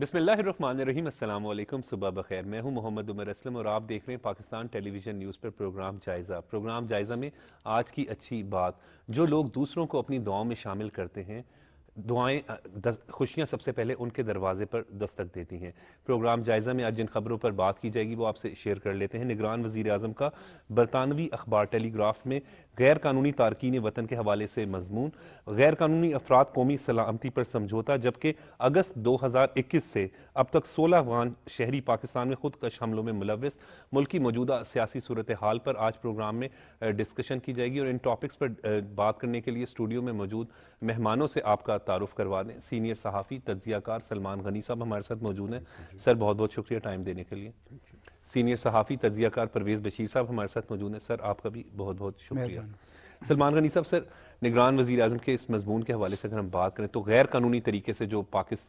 बिसमीम अल्लाम सुबह बखैर मैं हूं मोहम्मद उमर असलम और आप देख रहे हैं पाकिस्तान टेलीविज़न न्यूज़ पर प्रोग्राम जायज़ा प्रोग्राम जायज़ा में आज की अच्छी बात जो लोग दूसरों को अपनी दुआओं में शामिल करते हैं दुआएं खुशियां सबसे पहले उनके दरवाजे पर दस्तक देती हैं प्रोग्राम जायज़ा में आज जिन खबरों पर बात की जाएगी वो आपसे शेयर कर लेते हैं निगरान वजीर अजम का बरतानवी अखबार टेलीग्राफ में गैर कानूनी तारकिन वतन के हवाले से मजमून गैर कानूनी अफराद कौमी सलामती पर समझौता जबकि अगस्त 2021 से अब तक 16 अफगान शहरी पाकिस्तान में खुदकश हमलों में मुलविस मुल्क की मौजूदा सियासी सूरत हाल पर आज प्रोग्राम में डिस्कशन की जाएगी और इन टॉपिक्स पर बात करने के लिए स्टूडियो में मौजूद मेहमानों से आपका तारुफ करवा दें सीनियर सहाफ़ी कार सलमान गनी साहब हमारे साथ मौजूद हैं सर बहुत बहुत शुक्रिया टाइम देने के लिए सीनियर सहाफ़ी तजियाकार परवेज़ बशीर साहब हमारे साथ मौजूद हैं सर आपका भी बहुत बहुत शुक्रिया सलमान गनी साहब सर निगरान वजीर अजम के इस मजमून के हवाले से अगर हम बात करें तो गैर कानूनी तरीके से जो पाकिस्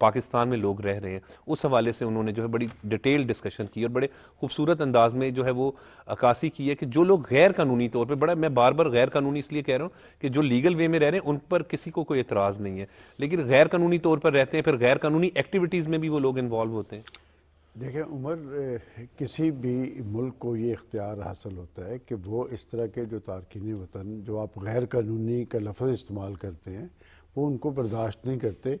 पाकिस्तान में लोग रह रहे हैं उस हवाले से उन्होंने जो है बड़ी डिटेल डिस्कशन की और बड़े खूबसूरत अंदाज में जो है वो अक्सी की है कि जो लोग गैर कानूनी तौर पर बड़ा मैं बार बार गैर कानूनी इसलिए कह रहा हूँ कि जो लीगल वे में रह रहे हैं उन पर किसी को कोई एतराज़ नहीं है लेकिन गैर कानूनी तौर पर रहते हैं फिर गैर कानूनी एक्टिविटीज़ में भी वो लोग इन्वॉल्व होते हैं देखें उमर किसी भी मुल्क को ये इख्तियार हासिल होता है कि वो इस तरह के जो तारकिन वतन जो आप गैर कानूनी का लफ्ज़ इस्तेमाल करते हैं वो उनको बर्दाश्त नहीं करते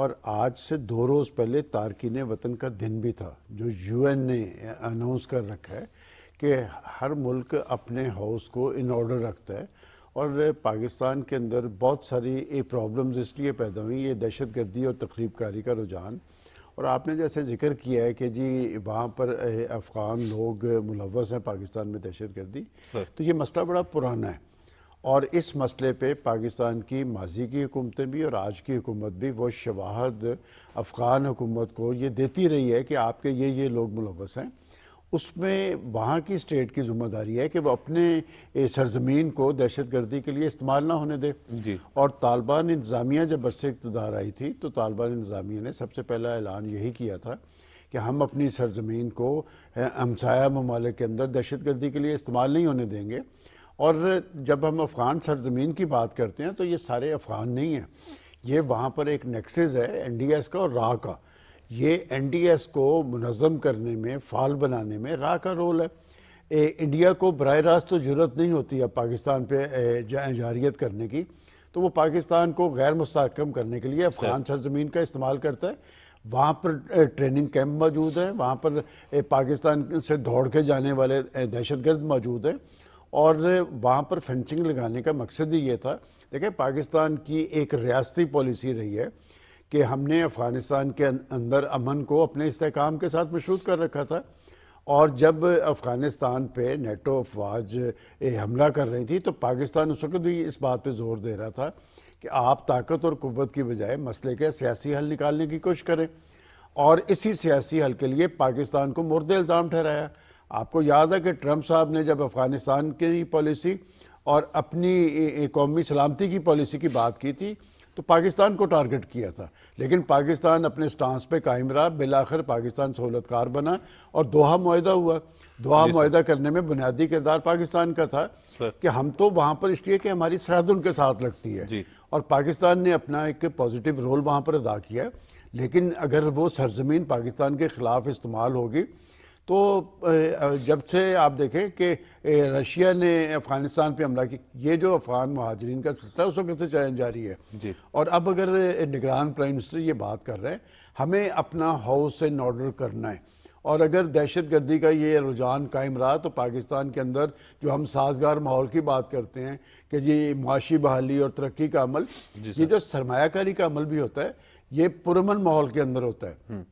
और आज से दो रोज़ पहले तारकिन वतन का दिन भी था जो यूएन ने अनाउंस कर रखा है कि हर मुल्क अपने हाउस को इन ऑर्डर रखता है और पाकिस्तान के अंदर बहुत सारी ये प्रॉब्लम्स इसलिए पैदा हुई ये दहशत गर्दी और तकरीबकारी का रुझान और आपने जैसे जिक्र किया है कि जी वहाँ पर अफ़गान लोग मुलवस हैं पाकिस्तान में दहशत गर्दी तो ये मसला बड़ा पुराना है और इस मसले पे पाकिस्तान की माजी की हुकूमतें भी और आज की हुकूमत भी वो शवाहद अफ़गान हुकूमत को ये देती रही है कि आपके ये ये लोग मुलवस हैं उसमें वहाँ की स्टेट की जिम्मेदारी है कि वह अपने सरजमीन को दहशत गर्दी के लिए इस्तेमाल ना होने दे और तालिबान इंतज़ामिया जब बरसे इकतदार आई थी तो तालिबान इंतज़ामिया ने सबसे पहला ऐलान यही किया था कि हम अपनी सरजमीन को हमसाया ममालिक के अंदर दहशत गर्दी के लिए इस्तेमाल नहीं होने देंगे और जब हम अफ़गान सरजमीन की बात करते हैं तो ये सारे अफ़गान नहीं हैं ये वहाँ पर एक नेक्सेस है एन डी एस का और राह का ये एनडीएस को मनज़म करने में फाल बनाने में राह का रोल है ए, इंडिया को बर रास्त तो जरूरत नहीं होती अब पाकिस्तान पे जारियत करने की तो वो पाकिस्तान को गैर मुस्तकम करने के लिए अफगान सरजमीन का इस्तेमाल करता है वहाँ पर ट्रेनिंग कैंप मौजूद है वहाँ पर पाकिस्तान से दौड़ के जाने वाले दहशत गर्द मौजूद हैं और वहाँ पर फेंसिंग लगाने का मकसद ही ये था देखिए पाकिस्तान की एक रियासती पॉलिसी रही है कि हमने अफ़गानिस्तान के अं-, अंदर अमन को अपने इसकाम के साथ मशरूत कर रखा था और जब अफ़गानिस्तान पे नेटो अफवाज हमला कर रही थी तो पाकिस्तान उस वक्त भी इस बात पे जोर दे रहा था कि आप ताकत और कुत की बजाय मसले के सियासी हल निकालने की कोशिश करें और इसी सियासी हल के लिए पाकिस्तान को मुर्द इल्ज़ाम ठहराया आपको याद है कि ट्रंप साहब ने जब अफ़गानिस्तान की पॉलिसी और अपनी कौमी सलामती की पॉलिसी की बात की थी तो पाकिस्तान को टारगेट किया था लेकिन पाकिस्तान अपने स्टांस पे कायम रहा बिलाखिर पाकिस्तान सहूलतकार बना और दोहा माहा हुआ दोहा माहा करने में बुनियादी किरदार पाकिस्तान का था कि हम तो वहाँ पर इसलिए कि हमारी सरहद उनके साथ लगती है और पाकिस्तान ने अपना एक पॉजिटिव रोल वहाँ पर अदा किया लेकिन अगर वो सरजमीन पाकिस्तान के ख़िलाफ़ इस्तेमाल होगी तो जब से आप देखें कि रशिया ने अफगानिस्तान पे हमला किया ये जो अफगान महाजरीन का सिलसिला उस वक्त से चैलेंज जारी है जी और अब अगर निगरान प्राइम मिनिस्टर ये बात कर रहे हैं हमें अपना हाउस इन ऑर्डर करना है और अगर दहशत गर्दी का ये रुझान कायम रहा तो पाकिस्तान के अंदर जो हम साजगार माहौल की बात करते हैं कि जी मुआशी बहाली और तरक्की का अमल ये जो सरमाकारी का अमल भी होता है ये पुरमन माहौल के अंदर होता है हम्म।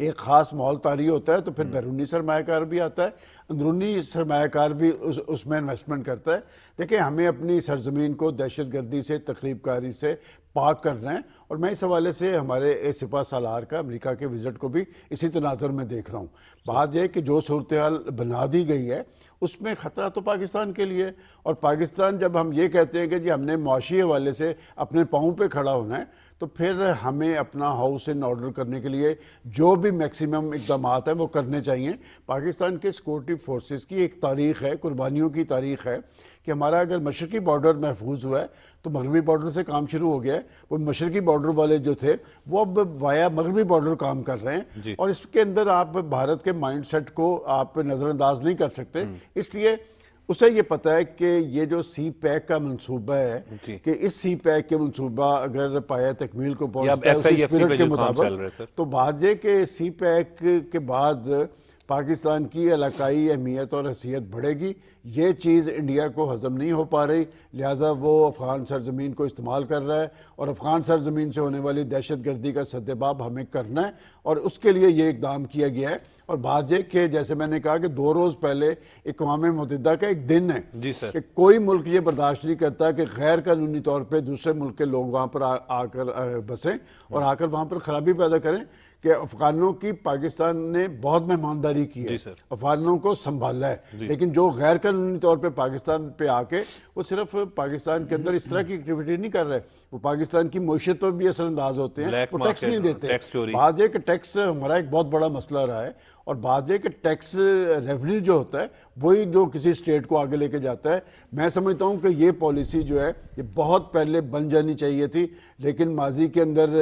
एक ख़ास माहौल तारी होता है तो फिर हम्म। बैरूनी सरमाकार भी आता है अंदरूनी सरमाकार भी उस उसमें इन्वेस्टमेंट करता है देखिए हमें अपनी सरजमीन को दहशत गर्दी से तकरीबकारी से पाक कर रहे हैं और मैं इस हवाले से हमारे सिपा सालार का अमेरिका के विज़िट को भी इसी तनाजर में देख रहा हूँ बात यह कि जो सूरत हाल बना दी गई है उसमें ख़तरा तो पाकिस्तान के लिए और पाकिस्तान जब हम ये कहते हैं कि जी हमने मुआशी हवाले से अपने पाँव पर खड़ा होना है तो फिर हमें अपना हाउस इन ऑर्डर करने के लिए जो भी मैक्सिमम इकदाम हैं वो करने चाहिए पाकिस्तान के सिक्योरिटी फोर्सेस की एक तारीख है कुर्बानियों की तारीख है कि हमारा अगर मशरकी बॉर्डर महफूज हुआ है तो मगरबी बॉर्डर से काम शुरू हो गया है वो मशरकी बॉर्डर वाले जो थे वो अब वाया मगरबी बॉर्डर काम कर रहे हैं और इसके अंदर आप भारत के सेट को आप नज़रअंदाज नहीं कर सकते हम्म। इसलिए उसे ये पता है कि ये जो सी पैक का मनसूबा है कि इस सी पैक के मनसूबा अगर पाया तकमील को पहुंचता है के मुताबिक तो बात यह कि सी पैक के बाद पाकिस्तान की इलाकई अहमियत और हैसियत बढ़ेगी ये चीज़ इंडिया को हजम नहीं हो पा रही लिहाजा वो अफ़गान सरजमीन को इस्तेमाल कर रहा है और अफ़गान सरजमीन से होने वाली दहशत गर्दी का सदबाब हमें करना है और उसके लिए ये इकदाम किया गया है और बात यह कि जैसे मैंने कहा कि दो रोज़ पहले इकवाम मतदा का एक दिन है जी सर कि कोई मुल्क ये बर्दाश्त नहीं करता कि गैर कानूनी तौर पर दूसरे मुल्क के लोग वहाँ पर आकर बसें और आकर वहाँ पर खराबी पैदा करें कि अफगानों की पाकिस्तान ने बहुत मेहमानदारी की है अफगानों को संभाला है लेकिन जो गैर कानूनी तौर पर पाकिस्तान पे आके वो सिर्फ पाकिस्तान के अंदर इस तरह की एक्टिविटी नहीं कर रहे वो पाकिस्तान की मीशत पर भी असरअंदाज होते हैं वो टैक्स नहीं देते बाजे का टैक्स हमारा एक बहुत बड़ा मसला रहा है और बाजे एक टैक्स रेवन्यू जो होता है वही जो किसी स्टेट को आगे लेके जाता है मैं समझता हूँ कि ये पॉलिसी जो है ये बहुत पहले बन जानी चाहिए थी लेकिन माजी के अंदर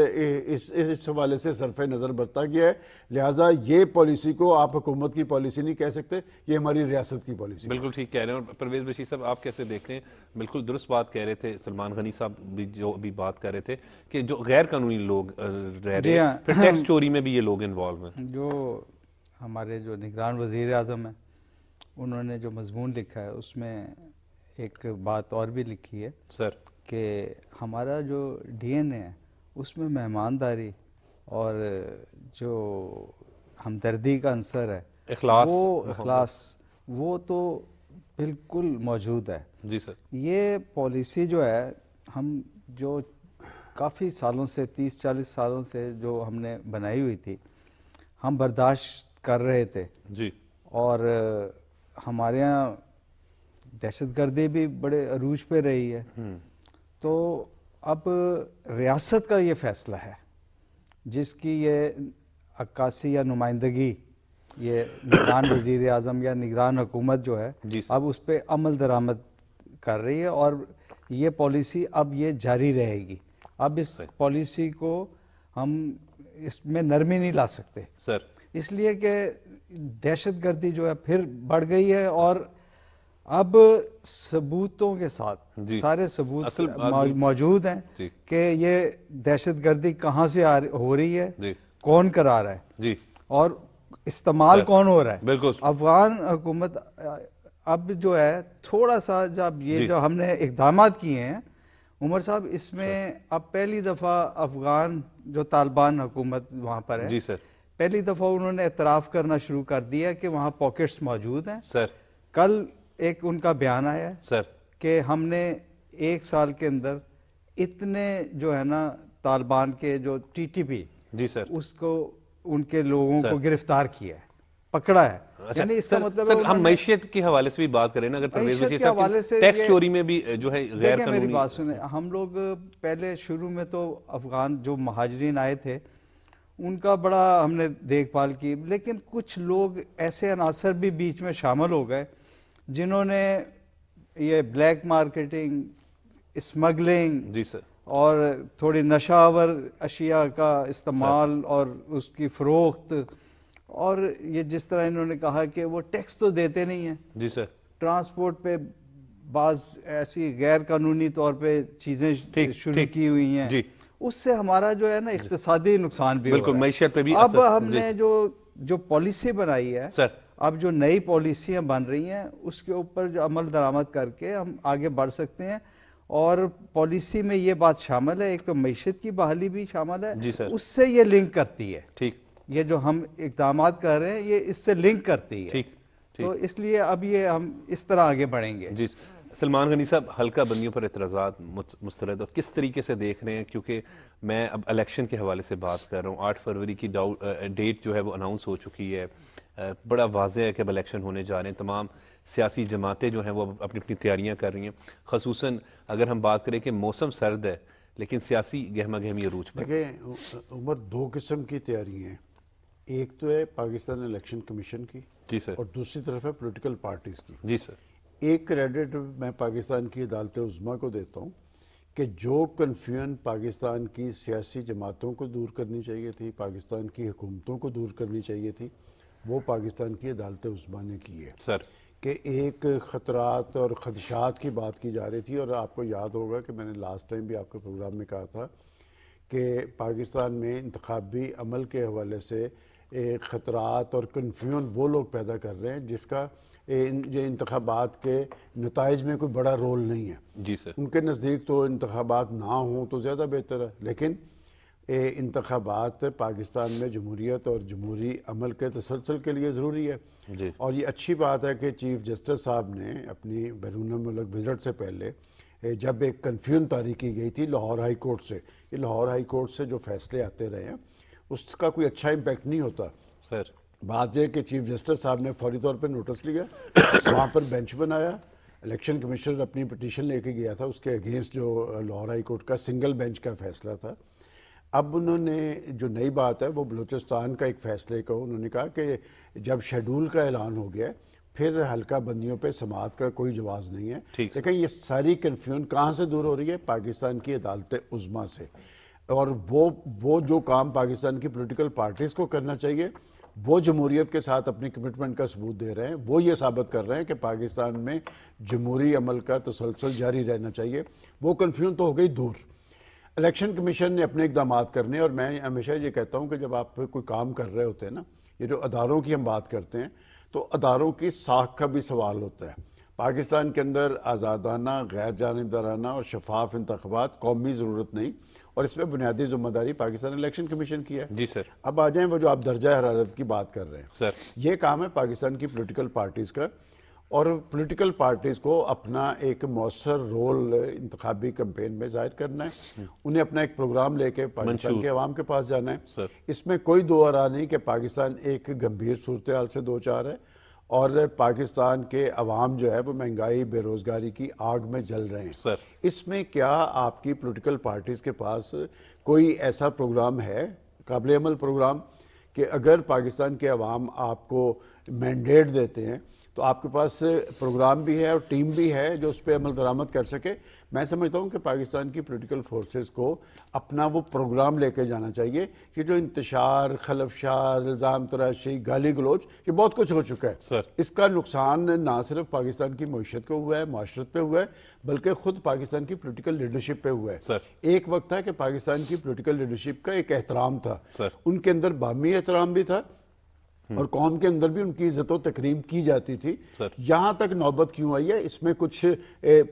इस इस हवाले से सरफ नज़र बरता गया है लिहाजा ये पॉलिसी को आप हुकूमत की पॉलिसी नहीं कह सकते ये हमारी रियासत की पॉलिसी बिल्कुल ठीक कह रहे हैं और परवेज़ बशीर साहब आप कैसे देख रहे हैं बिल्कुल दुरुस्त बात कह रहे थे सलमान गनी साहब भी जो अभी बात कर रहे थे कि जो गैर कानूनी लोग रह रहे हैं हाँ। फिर टैक्स चोरी में भी ये लोग इन्वॉल्व हैं जो हमारे जो निगरान वजीर अजम हैं उन्होंने जो मजमून लिखा है उसमें एक बात और भी लिखी है सर कि हमारा जो डीएनए है उसमें मेहमानदारी और जो हमदर्दी का अंसर है इखलास वो इखलास वो तो बिल्कुल मौजूद है जी सर ये पॉलिसी जो है हम जो काफ़ी सालों से तीस चालीस सालों से जो हमने बनाई हुई थी हम बर्दाश्त कर रहे थे जी और हमारे यहाँ दहशतगर्दी भी बड़े अरूज पे रही है हम्म। तो अब रियासत का ये फैसला है जिसकी ये अक्कासी या नुमाइंदगी ये निगरान वजीर अजम या निगरान हुकूमत जो है अब उस पर अमल दरामद कर रही है और ये पॉलिसी अब ये जारी रहेगी अब इस पॉलिसी को हम इसमें नरमी नहीं ला सकते सर इसलिए कि दहशतगर्दी जो है फिर बढ़ गई है और अब सबूतों के साथ सारे सबूत मौजूद हैं कि ये दहशतगर्दी कहाँ से आ हो रही है कौन करा रहा है और इस्तेमाल कौन हो रहा है बिल्कुल अफगान हुकूमत अब जो है थोड़ा सा जब ये जो हमने इकदाम किए हैं उमर साहब इसमें अब पहली दफ़ा अफगान जो तालिबान हुकूमत वहाँ पर है जी सर पहली दफ़ा उन्होंने एतराफ़ करना शुरू कर दिया कि वहाँ पॉकेट्स मौजूद हैं सर कल एक उनका बयान आया है सर कि हमने एक साल के अंदर इतने जो है ना तालिबान के जो टीटीपी जी सर उसको उनके लोगों सर, को गिरफ्तार किया है पकड़ा है अच्छा, यानी इसका सर, मतलब सर, हम मैशियत के हवाले से भी बात करें ना अगर टैक्स चोरी में भी जो है गैर मेरी बात सुने हम लोग पहले शुरू में तो अफगान जो महाजरीन आए थे उनका बड़ा हमने देखभाल की लेकिन कुछ लोग ऐसे अनासर भी बीच में शामिल हो गए जिन्होंने ये ब्लैक मार्केटिंग स्मगलिंग जी सर और थोड़ी नशावर अशिया का इस्तेमाल और उसकी फ़रोख्त और ये जिस तरह इन्होंने कहा कि वो टैक्स तो देते नहीं है जी सर ट्रांसपोर्ट पे बाज ऐसी गैर कानूनी तौर पे चीजें शुरू की हुई हैं जी उससे हमारा जो है ना इकतदी नुकसान भी बिल्कुल मीशत पे भी अब हमने जो जो पॉलिसी बनाई है सर अब जो नई पॉलिसियाँ बन रही हैं उसके ऊपर जो अमल दरामद करके हम आगे बढ़ सकते हैं और पॉलिसी में ये बात शामिल है एक तो मीशत की बहाली भी शामिल है उससे ये लिंक करती है ठीक ये जो हम इकदाम कर रहे हैं ये इससे लिंक करती है ठीक तो इसलिए अब ये हम इस तरह आगे बढ़ेंगे जी सलमान गनी साहब हल्का बंदियों पर एतराज़ा मुस्रद और किस तरीके से देख रहे हैं क्योंकि मैं अब इलेक्शन के हवाले से बात कर रहा हूँ आठ फरवरी की डेट जो है वो अनाउंस हो चुकी है बड़ा वाजह है कि अब इलेक्शन होने जा रहे हैं तमाम सियासी जमातें जो हैं वो अपनी अपनी तैयारियाँ कर रही हैं खसूस अगर हम बात करें कि मौसम सर्द है लेकिन सियासी गहमा गहमी रूच देखें उम्र दो किस्म की तैयारी हैं एक तो है पाकिस्तान इलेक्शन कमीशन की जी सर और दूसरी तरफ है पॉलिटिकल पार्टीज की जी सर एक क्रेडिट मैं पाकिस्तान की अदालत उजमा को देता हूँ कि जो कन्फ्यूजन पाकिस्तान की सियासी जमातों को दूर करनी चाहिए थी पाकिस्तान की हुकूमतों को दूर करनी चाहिए थी वो पाकिस्तान की अदालत उस्मा ने की है सर कि एक ख़तरात और खदशात की बात की जा रही थी और आपको याद होगा कि मैंने लास्ट टाइम भी आपके प्रोग्राम में कहा था कि पाकिस्तान में इंतबी अमल के हवाले से ख़तरात और कन्फ्यूजन वो लोग पैदा कर रहे हैं जिसका ये इंतबात के नतज में कोई बड़ा रोल नहीं है जी सर उनके नज़दीक तो इंतबात ना हों तो ज़्यादा बेहतर है लेकिन इंतबात पाकिस्तान में जमहूरीत और जमहूरी अमल के तसलसल के लिए ज़रूरी है और ये अच्छी बात है कि चीफ जस्टिस साहब ने अपनी बैरून मुल्क विज़ट से पहले जब एक कन्फ्यूजन तारी की गई थी लाहौर हाई कोर्ट से ये लाहौर हाई कोर्ट से जो फैसले आते रहे हैं उसका कोई अच्छा इम्पैक्ट नहीं होता सर बात यह कि चीफ जस्टिस साहब ने फौरी तौर पर नोटिस लिया वहाँ पर बेंच बनाया इलेक्शन कमिश्नर अपनी पटिशन लेके गया था उसके अगेंस्ट जो लाहौर हाई कोर्ट का सिंगल बेंच का फैसला था अब उन्होंने जो नई बात है वो बलूचिस्तान का एक फैसले को उन्होंने कहा कि जब शेड्यूल का ऐलान हो गया फिर हल्का बंदियों पे समात का कोई जवाब नहीं है लेकिन ये सारी कन्फ्यूजन कहाँ से दूर हो रही है पाकिस्तान की अदालत उज़मा से और वो वो जो काम पाकिस्तान की पोलिटिकल पार्टीज़ को करना चाहिए वो जमहूरीत के साथ अपनी कमिटमेंट का सबूत दे रहे हैं वो ये साबित कर रहे हैं कि पाकिस्तान में जमहूरी अमल का तसलसल जारी रहना चाहिए वो कन्फ्यूज तो हो गई दूर इलेक्शन कमीशन ने अपने इकदाम करने और मैं हमेशा ये कहता हूँ कि जब आप कोई काम कर रहे होते हैं ना ये जो अदारों की हम बात करते हैं तो अदारों की साख का भी सवाल होता है पाकिस्तान के अंदर आज़ादाना गैर जानबदाराना और शफाफ इंतबात कौमी ज़रूरत नहीं और इसमें बुनियादी जिम्मेदारी पाकिस्तान इलेक्शन कमीशन की है जी सर अब आ जाए वो जो आप दर्जा हरारत की बात कर रहे हैं सर ये काम है पाकिस्तान की पोलिटिकल पार्टीज़ का और पोलिटिकल पार्टीज़ को अपना एक मौसर रोल इंतबी कम्पेन में जाहिर करना है हम्म। उन्हें अपना एक प्रोग्राम लेके पाकिस्तान के अवाम के पास जाना है इसमें कोई दो आरा नहीं कि पाकिस्तान एक गंभीर सूरत हाल से दो चार है और पाकिस्तान के अवाम जो है वो महंगाई बेरोज़गारी की आग में जल रहे हैं सर इसमें क्या आपकी पॉलिटिकल पार्टीज़ के पास कोई ऐसा प्रोग्राम है काबिल अमल प्रोग्राम कि अगर पाकिस्तान के अवाम आपको मैंडेट देते हैं तो आपके पास प्रोग्राम भी है और टीम भी है जो उस पर अमल दरामद कर सके मैं समझता हूँ कि पाकिस्तान की पोलिटिकल फोर्सेस को अपना वो प्रोग्राम लेके जाना चाहिए कि जो इंतशार खलफशार इल्ज़ाम तराशी गाली गलोच ये बहुत कुछ हो चुका है सर इसका नुकसान ना सिर्फ पाकिस्तान की मीशत को हुआ है माशरत पे हुआ है बल्कि खुद पाकिस्तान की पोलिटिकल लीडरशिप पे हुआ है सर एक वक्त था कि पाकिस्तान की पोलिटिकल लीडरशिप का एक एहतराम था सर उनके अंदर बामी एहतराम भी था हम्म। और कौम के अंदर भी उनकी इज्जत तकरीम की जाती थी यहाँ तक नौबत क्यों आई है इसमें कुछ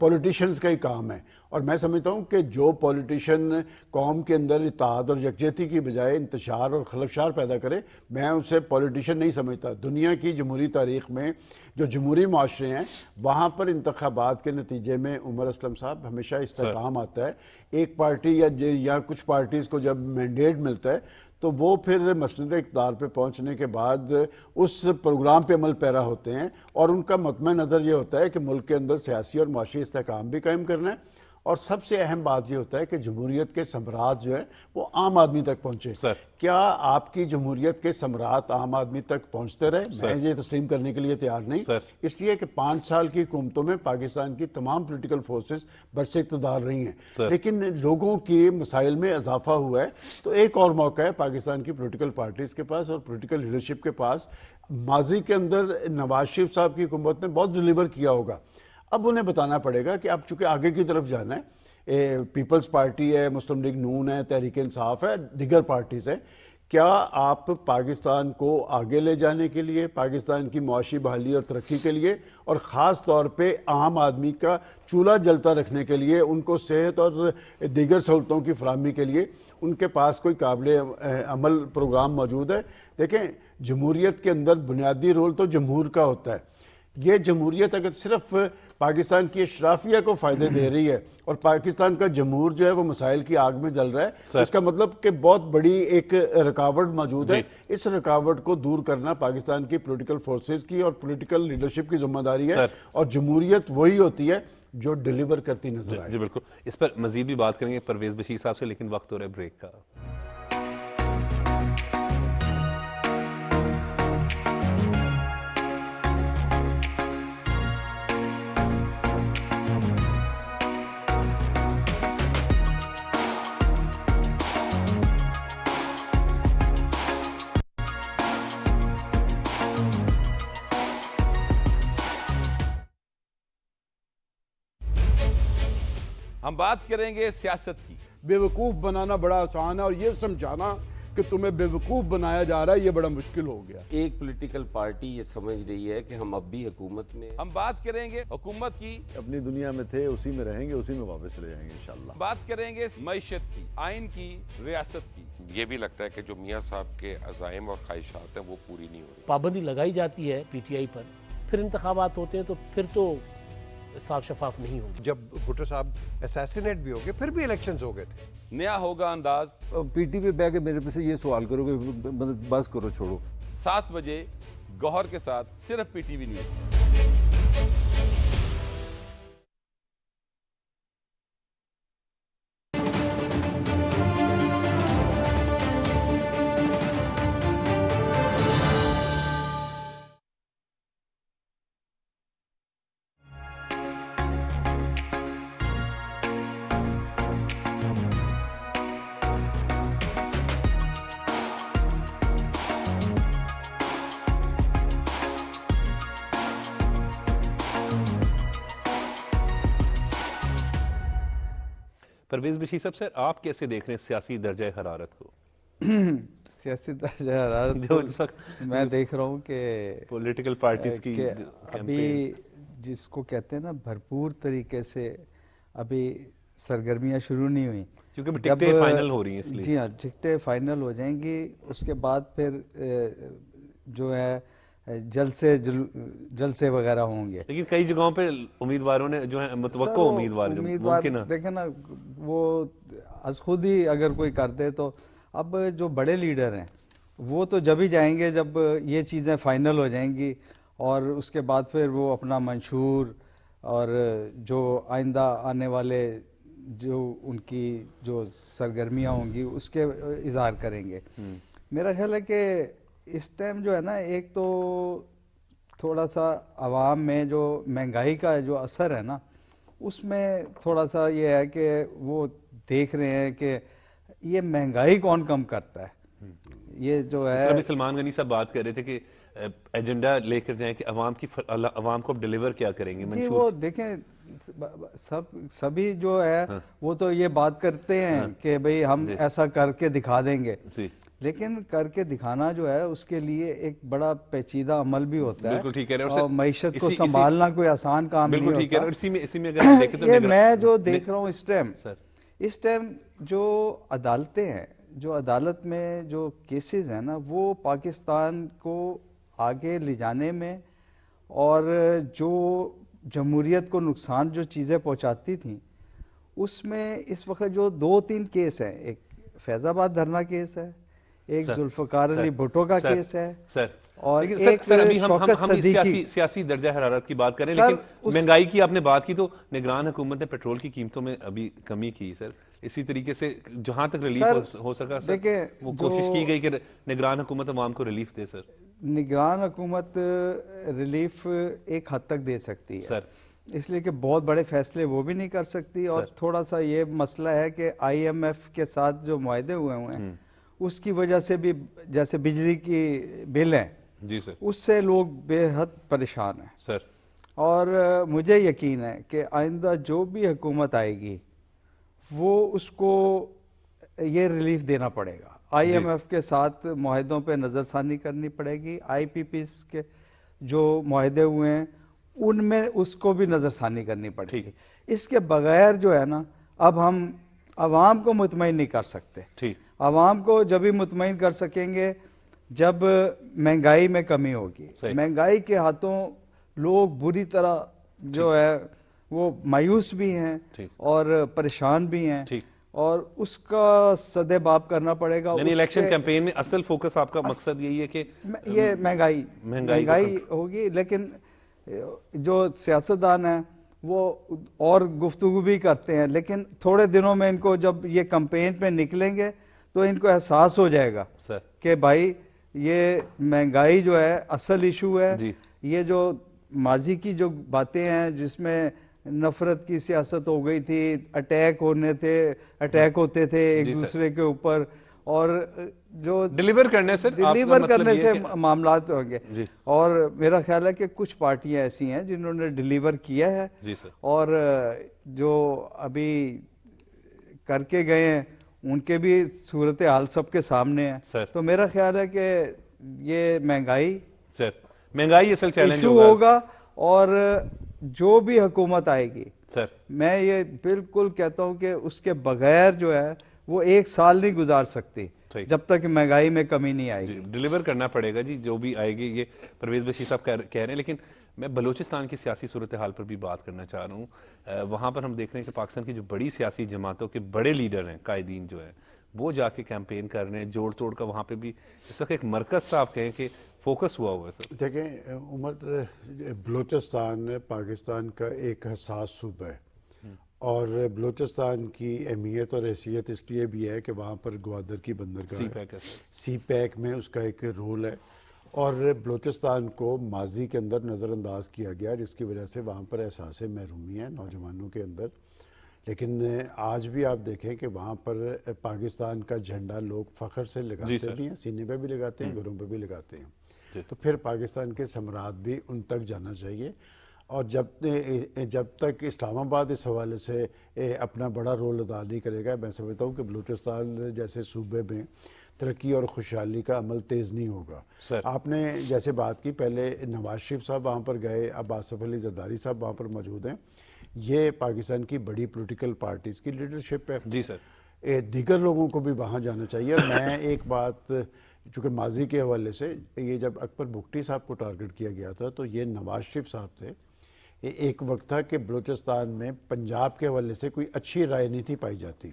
पॉलिटिशियंस का ही काम है और मैं समझता हूँ कि जो पॉलिटिशियन कौम के अंदर इताद और यकजहती की बजाय इंतशार और खलफशार पैदा करे मैं उसे पॉलिटिशियन नहीं समझता दुनिया की जमहूरी तारीख में जो जमहूरी माशरे हैं वहाँ पर इंतबात के नतीजे में उमर असलम साहब हमेशा इस्तेकाम आता है एक पार्टी या या कुछ पार्टीज़ को जब मैंडेट मिलता है तो वो फिर मसनद इकदार पर पहुँचने के बाद उस प्रोग्राम पर अमल पैरा होते हैं और उनका मतम नज़र ये होता है कि मुल्क के अंदर सियासी और माशी इसकाम भी कायम करना है और सबसे अहम बात यह होता है कि जमहूरीत के सम्राट जो है वो आम आदमी तक पहुँचे क्या आपकी जमहूरियत के सम्राट आम आदमी तक पहुँचते रहे मैं ये तस्लीम करने के लिए तैयार नहीं इसलिए कि पाँच साल की हुकूमतों में पाकिस्तान की तमाम पोलिटिकल फोर्सेज बरस इकतदार रही हैं लेकिन लोगों के मसाइल में इजाफा हुआ है तो एक और मौका है पाकिस्तान की पोलिटिकल पार्टीज़ के पास और पोलिटिकल लीडरशिप के पास माजी के अंदर नवाज शरीफ साहब की हुकूमत ने बहुत डिलीवर किया होगा अब उन्हें बताना पड़ेगा कि अब चूंकि आगे की तरफ जाना है ए, पीपल्स पार्टी है मुस्लिम लीग नून है तहरीक इंसाफ है दिगर पार्टीज हैं क्या आप पाकिस्तान को आगे ले जाने के लिए पाकिस्तान की मुआशी बहाली और तरक्की के लिए और ख़ास तौर पे आम आदमी का चूल्हा जलता रखने के लिए उनको सेहत और दीगर सहूलतों की फरहमी के लिए उनके पास कोई काबिल अमल प्रोग्राम मौजूद है देखें जमहूरीत के अंदर बुनियादी रोल तो जमहूर का होता है ये जमहूरीत अगर सिर्फ पाकिस्तान की अशराफिया को फ़ायदे दे रही है और पाकिस्तान का जमूर जो है वो मसाइल की आग में जल रहा है इसका मतलब कि बहुत बड़ी एक रुकावट मौजूद है इस रुकावट को दूर करना पाकिस्तान की पोलिटिकल फोर्सेज की और पोलिटिकल लीडरशिप की जिम्मेदारी है और जमूरियत वही होती है जो डिलीवर करती नजर आए जी बिल्कुल इस पर मजीद भी बात करेंगे परवेज बशीर साहब से लेकिन वक्त हो रहा है ब्रेक का हम बात करेंगे सियासत की बेवकूफ़ बनाना बड़ा आसान है और ये समझाना कि तुम्हें बेवकूफ़ बनाया जा रहा है ये बड़ा मुश्किल हो गया एक पॉलिटिकल पार्टी ये समझ रही है कि हम अब भी हुकूमत में हम बात करेंगे हुकूमत की अपनी दुनिया में थे उसी में रहेंगे उसी में वापस ले जाएंगे इंशाल्लाह बात करेंगे मीशत की आइन की रियासत की ये भी लगता है कि जो मियाँ साहब के अजाइम और ख्वाहिशात है वो पूरी नहीं हो पाबंदी लगाई जाती है पी टी आई पर फिर इंतबात होते हैं तो फिर तो साफ शफाफ नहीं होगी जब भुट्टो साहब असैसिनेट भी हो गए फिर भी इलेक्शन हो गए थे नया होगा अंदाज पीटी पी बैठ के मेरे पे से ये सवाल करोगे मतलब बस करो छोड़ो सात बजे गौहर के साथ सिर्फ वी न्यूज़ परवेज बशी सब सर आप कैसे देख रहे हैं सियासी दर्ज हरारत को सियासी दर्ज हरारत जो इस वक्त मैं देख रहा हूँ कि पॉलिटिकल पार्टीज की अभी जिसको कहते हैं ना भरपूर तरीके से अभी सरगर्मियाँ शुरू नहीं हुई क्योंकि टिकटें फाइनल हो रही हैं इसलिए जी हाँ टिकटें फाइनल हो जाएंगी उसके बाद फिर जो है जल से जल, से वगैरह होंगे लेकिन कई जगहों पे उम्मीदवारों ने जो है उम्मीदवार उम्मीदवार देखे ना वो अज खुद ही अगर कोई करते तो अब जो बड़े लीडर हैं वो तो जब ही जाएंगे जब ये चीज़ें फाइनल हो जाएंगी और उसके बाद फिर वो अपना मंशूर और जो आइंदा आने वाले जो उनकी जो सरगर्मियाँ होंगी उसके इजहार करेंगे हम्म। मेरा ख्याल है कि इस टाइम जो है ना एक तो थोड़ा सा आवाम में जो महंगाई का जो असर है ना उसमें थोड़ा सा ये है कि वो देख रहे हैं कि ये महंगाई कौन कम करता है हम्म। ये जो है सलमान गनी साहब बात कर रहे थे कि एजेंडा लेकर जाए कि अवाम की अवाम को डिलीवर क्या करेंगे जी वो देखें सब सभी जो है हाँ। वो तो ये बात करते हैं हाँ। कि भाई हम ऐसा करके दिखा देंगे लेकिन करके दिखाना जो है उसके लिए एक बड़ा पेचीदा अमल भी होता है ठीक और मीशत को संभालना कोई आसान काम बिल्कुल ठीक है इसी में इसी में अगर तो ये मैं जो देख रहा हूँ इस टाइम इस टाइम जो अदालतें हैं जो अदालत में जो केसेस हैं ना वो पाकिस्तान को आगे ले जाने में और जो जमहूरीत को नुकसान जो चीज़ें पहुंचाती थी उसमें इस वक्त जो दो तीन केस हैं एक फैज़ाबाद धरना केस है एक जुल्फकार अली भुटो का केस है सर और लेकिन एक सर, अभी हम, हम, हम सियासी, सियासी दर्जा हरारत की बात करें लेकिन महंगाई की आपने बात की तो निगरान हुकूमत ने पेट्रोल की कीमतों में अभी कमी की सर इसी तरीके से जहां तक रिलीफ सर, हो, हो सका सर वो कोशिश की गई कि निगरान हुकूमत आवाम को रिलीफ दे सर निगरान हुकूमत रिलीफ एक हद तक दे सकती है सर इसलिए कि बहुत बड़े फैसले वो भी नहीं कर सकती और थोड़ा सा ये मसला है कि आईएमएफ के साथ जो माहे हुए हुए हैं हम्म। उसकी वजह से भी जैसे बिजली की बिल हैं जी सर उससे लोग बेहद परेशान हैं सर और मुझे यकीन है कि आइंदा जो भी हुकूमत आएगी वो उसको ये रिलीफ देना पड़ेगा आईएमएफ के साथ माहों पर नज़रसानी करनी पड़ेगी आईपीपी के जो माहे हुए हैं उनमें उसको भी नज़रसानी करनी पड़ेगी इसके बगैर जो है ना अब हम आवाम को मुतमिन नहीं कर सकते ठीक आवाम को जब भी मुतमिन कर सकेंगे जब महंगाई में कमी होगी महंगाई के हाथों लोग बुरी तरह जो है वो मायूस भी हैं और परेशान भी हैं और उसका सदे बाप करना पड़ेगा इलेक्शन कैंपेन में असल फोकस आपका मकसद यही है कि ये महंगाई महंगाई होगी लेकिन जो सियासतदान है वो और गुफ्तु भी करते हैं लेकिन थोड़े दिनों में इनको जब ये कैंपेन पे निकलेंगे तो इनको एहसास हो जाएगा कि भाई ये महंगाई जो है असल इशू है ये जो माजी की जो बातें हैं जिसमें नफरत की सियासत हो गई थी अटैक होने थे अटैक होते थे एक दूसरे के ऊपर और जो डिलीवर करने से डिलीवर मतलब करने से मामला होंगे और मेरा ख्याल है कि कुछ पार्टियां ऐसी हैं जिन्होंने डिलीवर किया है और जो अभी करके गए हैं उनके भी सूरत हाल सबके सामने है सर तो मेरा ख्याल है कि ये महंगाई सर महंगाई असल चैलेंज होगा और जो भी हुकूमत आएगी सर मैं ये बिल्कुल कहता हूँ कि उसके बगैर जो है वो एक साल नहीं गुजार सकती जब तक महंगाई में कमी नहीं आएगी डिलीवर करना पड़ेगा जी जो भी आएगी ये परवेज बशीर साहब कह रहे हैं लेकिन मैं बलूचिस्तान की सियासी सूरत हाल पर भी बात करना चाह रहा हूँ वहाँ पर हम देख रहे हैं कि पाकिस्तान की जो बड़ी सियासी जमातों के बड़े लीडर हैं कायदीन जो हैं वो जाके कैंपेन कर रहे हैं जोड़ तोड़ का वहाँ पर भी इस वक्त एक मरकज साहब कहें कि फोकस हुआ हुआ है सर देखें उमर बलूचिस्तान पाकिस्तान का एक हसास सूबा है हम्म। और बलूचिस्तान की अहमियत और हैसियत इसलिए भी है कि वहाँ पर ग्वादर की बंदरगाह सी पैक में उसका एक रोल है और बलूचिस्तान को माजी के अंदर नज़रअंदाज किया गया जिसकी वजह से वहाँ पर एहसास महरूमी है नौजवानों के अंदर लेकिन आज भी आप देखें कि वहाँ पर पाकिस्तान का झंडा लोग फ़ख्र से लगाते भी हैं सीने पर भी लगाते हैं हम्म। घरों पर भी लगाते हैं तो, तो फिर पाकिस्तान के सम्राट भी उन तक जाना चाहिए और जब जब तक इस्लामाबाद इस हवाले से अपना बड़ा रोल अदा नहीं करेगा मैं समझता हूँ कि बलूचिस्तान जैसे सूबे में तरक्की और खुशहाली का अमल तेज़ नहीं होगा सर आपने जैसे बात की पहले नवाज शरीफ साहब वहाँ पर गए अब आसफ़ अली जरदारी साहब वहाँ पर मौजूद हैं ये पाकिस्तान की बड़ी पॉलिटिकल पार्टीज़ की लीडरशिप है जी सर दीगर लोगों को भी वहाँ जाना चाहिए और मैं एक बात चूँकि माजी के हवाले से ये जब अकबर भुगटी साहब को टारगेट किया गया था तो ये नवाज शरीफ साहब थे एक वक्त था कि बलूचिस्तान में पंजाब के हवाले से कोई अच्छी राय नहीं थी पाई जाती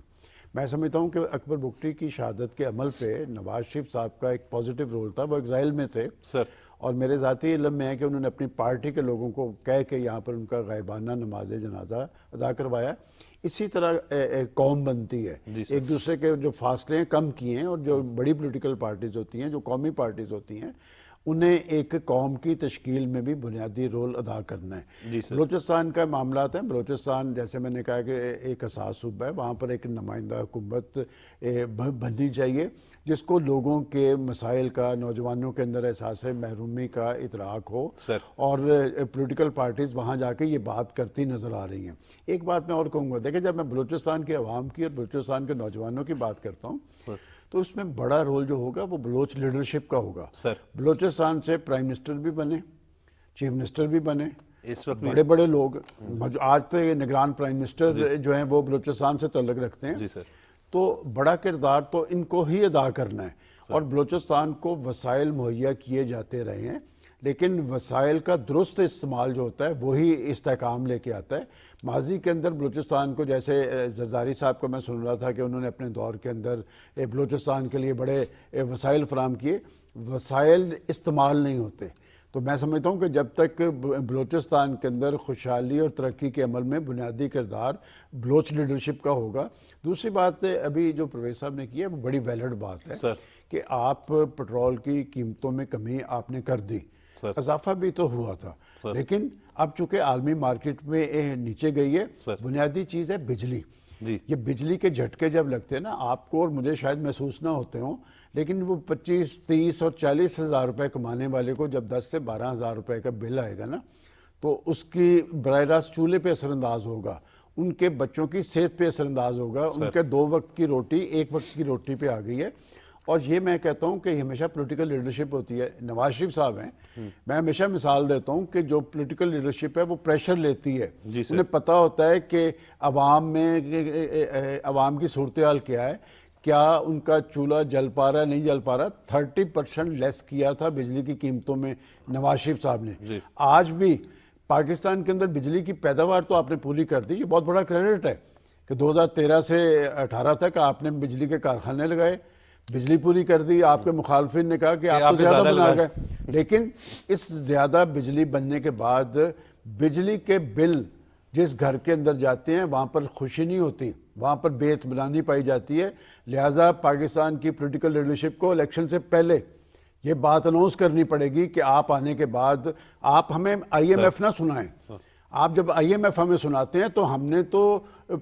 मैं समझता हूँ कि अकबर बुकटी की शहादत के अमल पे नवाज शरीफ साहब का एक पॉजिटिव रोल था वो एग्जाइल में थे सर और मेरे ज़ाती इलम में है कि उन्होंने अपनी पार्टी के लोगों को कह के यहाँ पर उनका गायबाना नमाज जनाजा अदा करवाया इसी तरह कौम बनती है एक दूसरे के जो फासले हैं कम किए हैं और जो बड़ी पोलिटिकल पार्टीज़ होती हैं जो कौमी पार्टीज़ होती हैं उन्हें एक कौम की तश्कील में भी बुनियादी रोल अदा करना है बलोचिस्तान का मामला है बलोचिस्तान जैसे मैंने कहा कि एक असास सूबा है वहाँ पर एक नुमाइंदा हुकूमत बननी चाहिए जिसको लोगों के मसाइल का नौजवानों के अंदर एहसास महरूमी का इतराक हो और पोलिटिकल पार्टीज़ वहाँ जाके ये बात करती नज़र आ रही हैं एक बात मैं और कहूँगा देखिए जब मैं बलोचिस्तान के आवाम की और बलोचिस्तान के नौजवानों की बात करता हूँ तो उसमें बड़ा रोल जो होगा वो बलोच लीडरशिप का होगा सर बलोचिस्तान से प्राइम मिनिस्टर भी बने चीफ मिनिस्टर भी बने इस वक्त बड़े बड़े लोग आज तो ये निगरान प्राइम मिनिस्टर जो हैं वो बलोचिस्तान से तलक रखते हैं जी सर तो बड़ा किरदार तो इनको ही अदा करना है और बलोचिस्तान को वसाइल मुहैया किए जाते रहे हैं लेकिन वसाइल का दुरुस्त इस्तेमाल जो होता है वही इसकाम लेके आता है माजी के अंदर बलूचिस्तान को जैसे जरदारी साहब को मैं सुन रहा था कि उन्होंने अपने दौर के अंदर बलूचिस्तान के लिए बड़े वसाइल फ्राहम किए वसाइल इस्तेमाल नहीं होते तो मैं समझता हूँ कि जब तक बलोचिस्तान के अंदर खुशहाली और तरक्की के अमल में बुनियादी किरदार बलोच लीडरशिप का होगा दूसरी बात अभी जो प्रवेश साहब ने की है वो बड़ी वैलड बात है सर। कि आप पेट्रोल की कीमतों में कमी आपने कर दी इजाफा भी तो हुआ था लेकिन अब चूंकि आलमी मार्केट में नीचे गई है बुनियादी चीज़ है बिजली जी ये बिजली के झटके जब लगते हैं ना आपको और मुझे शायद महसूस ना होते हो लेकिन वो 25, 30 और चालीस हज़ार रुपए कमाने वाले को जब 10 से बारह हज़ार रुपए का बिल आएगा ना तो उसकी बर रास्त चूल्हे पे असरअंदाज होगा उनके बच्चों की सेहत पे असरअंदाज होगा उनके दो वक्त की रोटी एक वक्त की रोटी पे आ गई है और ये मैं कहता हूँ कि हमेशा पॉलिटिकल लीडरशिप होती है नवाज शरीफ साहब हैं हम्म। मैं हमेशा मिसाल देता हूँ कि जो पॉलिटिकल लीडरशिप है वो प्रेशर लेती है उन्हें पता होता है कि अवाम में अवाम की सूरत हाल क्या है क्या उनका चूल्हा जल पा रहा है नहीं जल पा रहा थर्टी परसेंट लेस किया था बिजली की कीमतों में नवाज शरीफ साहब ने आज भी पाकिस्तान के अंदर बिजली की पैदावार तो आपने पूरी कर दी ये बहुत बड़ा क्रेडिट है कि 2013 से 18 तक आपने बिजली के कारखाने लगाए बिजली पूरी कर दी आपके मुखालफिन ने कहा कि आप ज्यादा बना गए लेकिन इस ज्यादा बिजली बनने के बाद बिजली के बिल जिस घर के अंदर जाते हैं वहाँ पर खुशी नहीं होती वहाँ पर बेतमनानी पाई जाती है लिहाजा पाकिस्तान की पोलिटिकल लीडरशिप को इलेक्शन से पहले ये बात अनाउंस करनी पड़ेगी कि आप आने के बाद आप हमें आईएमएफ ना सुनाएं आप जब आईएमएफ हमें सुनाते हैं तो हमने तो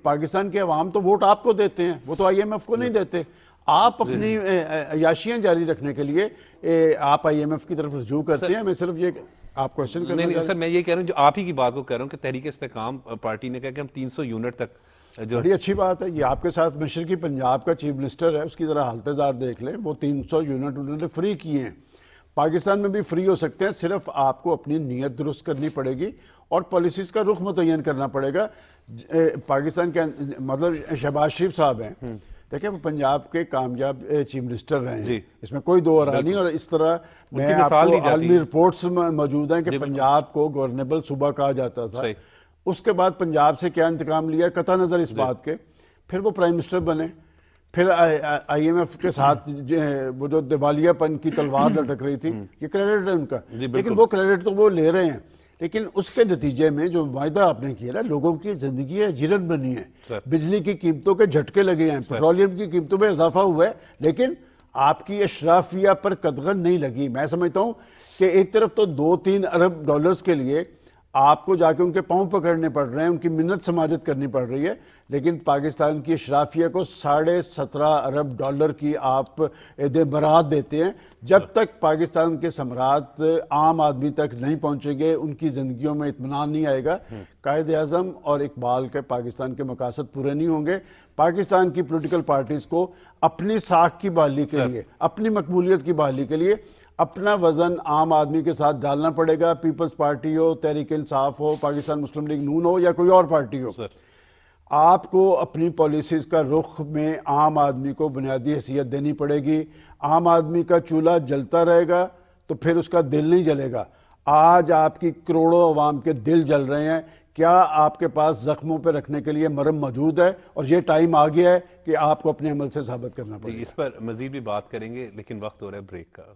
पाकिस्तान के अवाम तो वोट आपको देते हैं वो तो आईएमएफ को नहीं देते आप अपनी याशियां जारी रखने के लिए आप आईएमएफ की तरफ रजू करते हैं मैं सिर्फ ये आप क्वेश्चन कर नहीं, नहीं सर मैं ये कह रहा हूँ जो आप ही की बात को कह रहा हूँ कि तहरीक इस्तेकाम पार्टी ने कहा कि हम 300 यूनिट तक जो बड़ी अच्छी बात है ये आपके साथ की पंजाब का चीफ मिनिस्टर है उसकी ज़रा हालतजार देख लें वो सौ यूनिट उन्होंने फ्री किए हैं पाकिस्तान में भी फ्री हो सकते हैं सिर्फ आपको अपनी नीयत दुरुस्त करनी पड़ेगी और पॉलिसीज़ का रुख मुतन करना पड़ेगा पाकिस्तान के अं, मतलब शहबाज शरीफ साहब हैं हम्म। देखिए वो पंजाब के कामयाब चीफ मिनिस्टर रहे हैं इसमें कोई दो रहा नहीं और इस तरह मैं आपको आलमी रिपोर्ट्स मौजूद हैं कि पंजाब को गवर्नेबल सूबा कहा जाता था उसके बाद पंजाब से क्या इंतकाम लिया कता नज़र इस बात के फिर वो प्राइम मिनिस्टर बने फिर आईएमएफ के साथ वो जो दिवालियापन की तलवार लटक रही थी ये क्रेडिट है उनका लेकिन वो क्रेडिट तो वो ले रहे हैं लेकिन उसके नतीजे में जो वायदा आपने किया ना लोगों की जिंदगी जीरन बनी है बिजली की कीमतों के झटके लगे हैं पेट्रोलियम की कीमतों में इजाफा हुआ है लेकिन आपकी अशराफिया पर कदगन नहीं लगी मैं समझता हूँ कि एक तरफ तो दो तीन अरब डॉलर्स के लिए आपको जाके उनके पाँव पकड़ने पड़ रहे हैं उनकी मिन्नत समाजत करनी पड़ रही है लेकिन पाकिस्तान की शराफिया को साढ़े सत्रह अरब डॉलर की आप बरात देते हैं जब हाँ। तक पाकिस्तान के सम्राट आम आदमी तक नहीं पहुंचेंगे उनकी ज़िंदगी में इतमान नहीं आएगा हाँ। कायद अजम और इकबाल के पाकिस्तान के मकासद पूरे नहीं होंगे पाकिस्तान की पोलिटिकल पार्टीज़ को अपनी साख की बहाली के लिए अपनी मकबूलीत की बहाली के लिए अपना वजन आम आदमी के साथ डालना पड़ेगा पीपल्स पार्टी हो तहरीक इंसाफ हो पाकिस्तान मुस्लिम लीग नून हो या कोई और पार्टी हो सर आपको अपनी पॉलिसीज़ का रुख में आम आदमी को बुनियादी हैसियत देनी पड़ेगी आम आदमी का चूल्हा जलता रहेगा तो फिर उसका दिल नहीं जलेगा आज आपकी करोड़ों अवाम के दिल जल रहे हैं क्या आपके पास ज़ख्मों पर रखने के लिए मरम मौजूद है और ये टाइम आ गया है कि आपको अपने अमल से साबित करना पड़ेगा इस पर मज़ीद भी बात करेंगे लेकिन वक्त हो रहा है ब्रेक का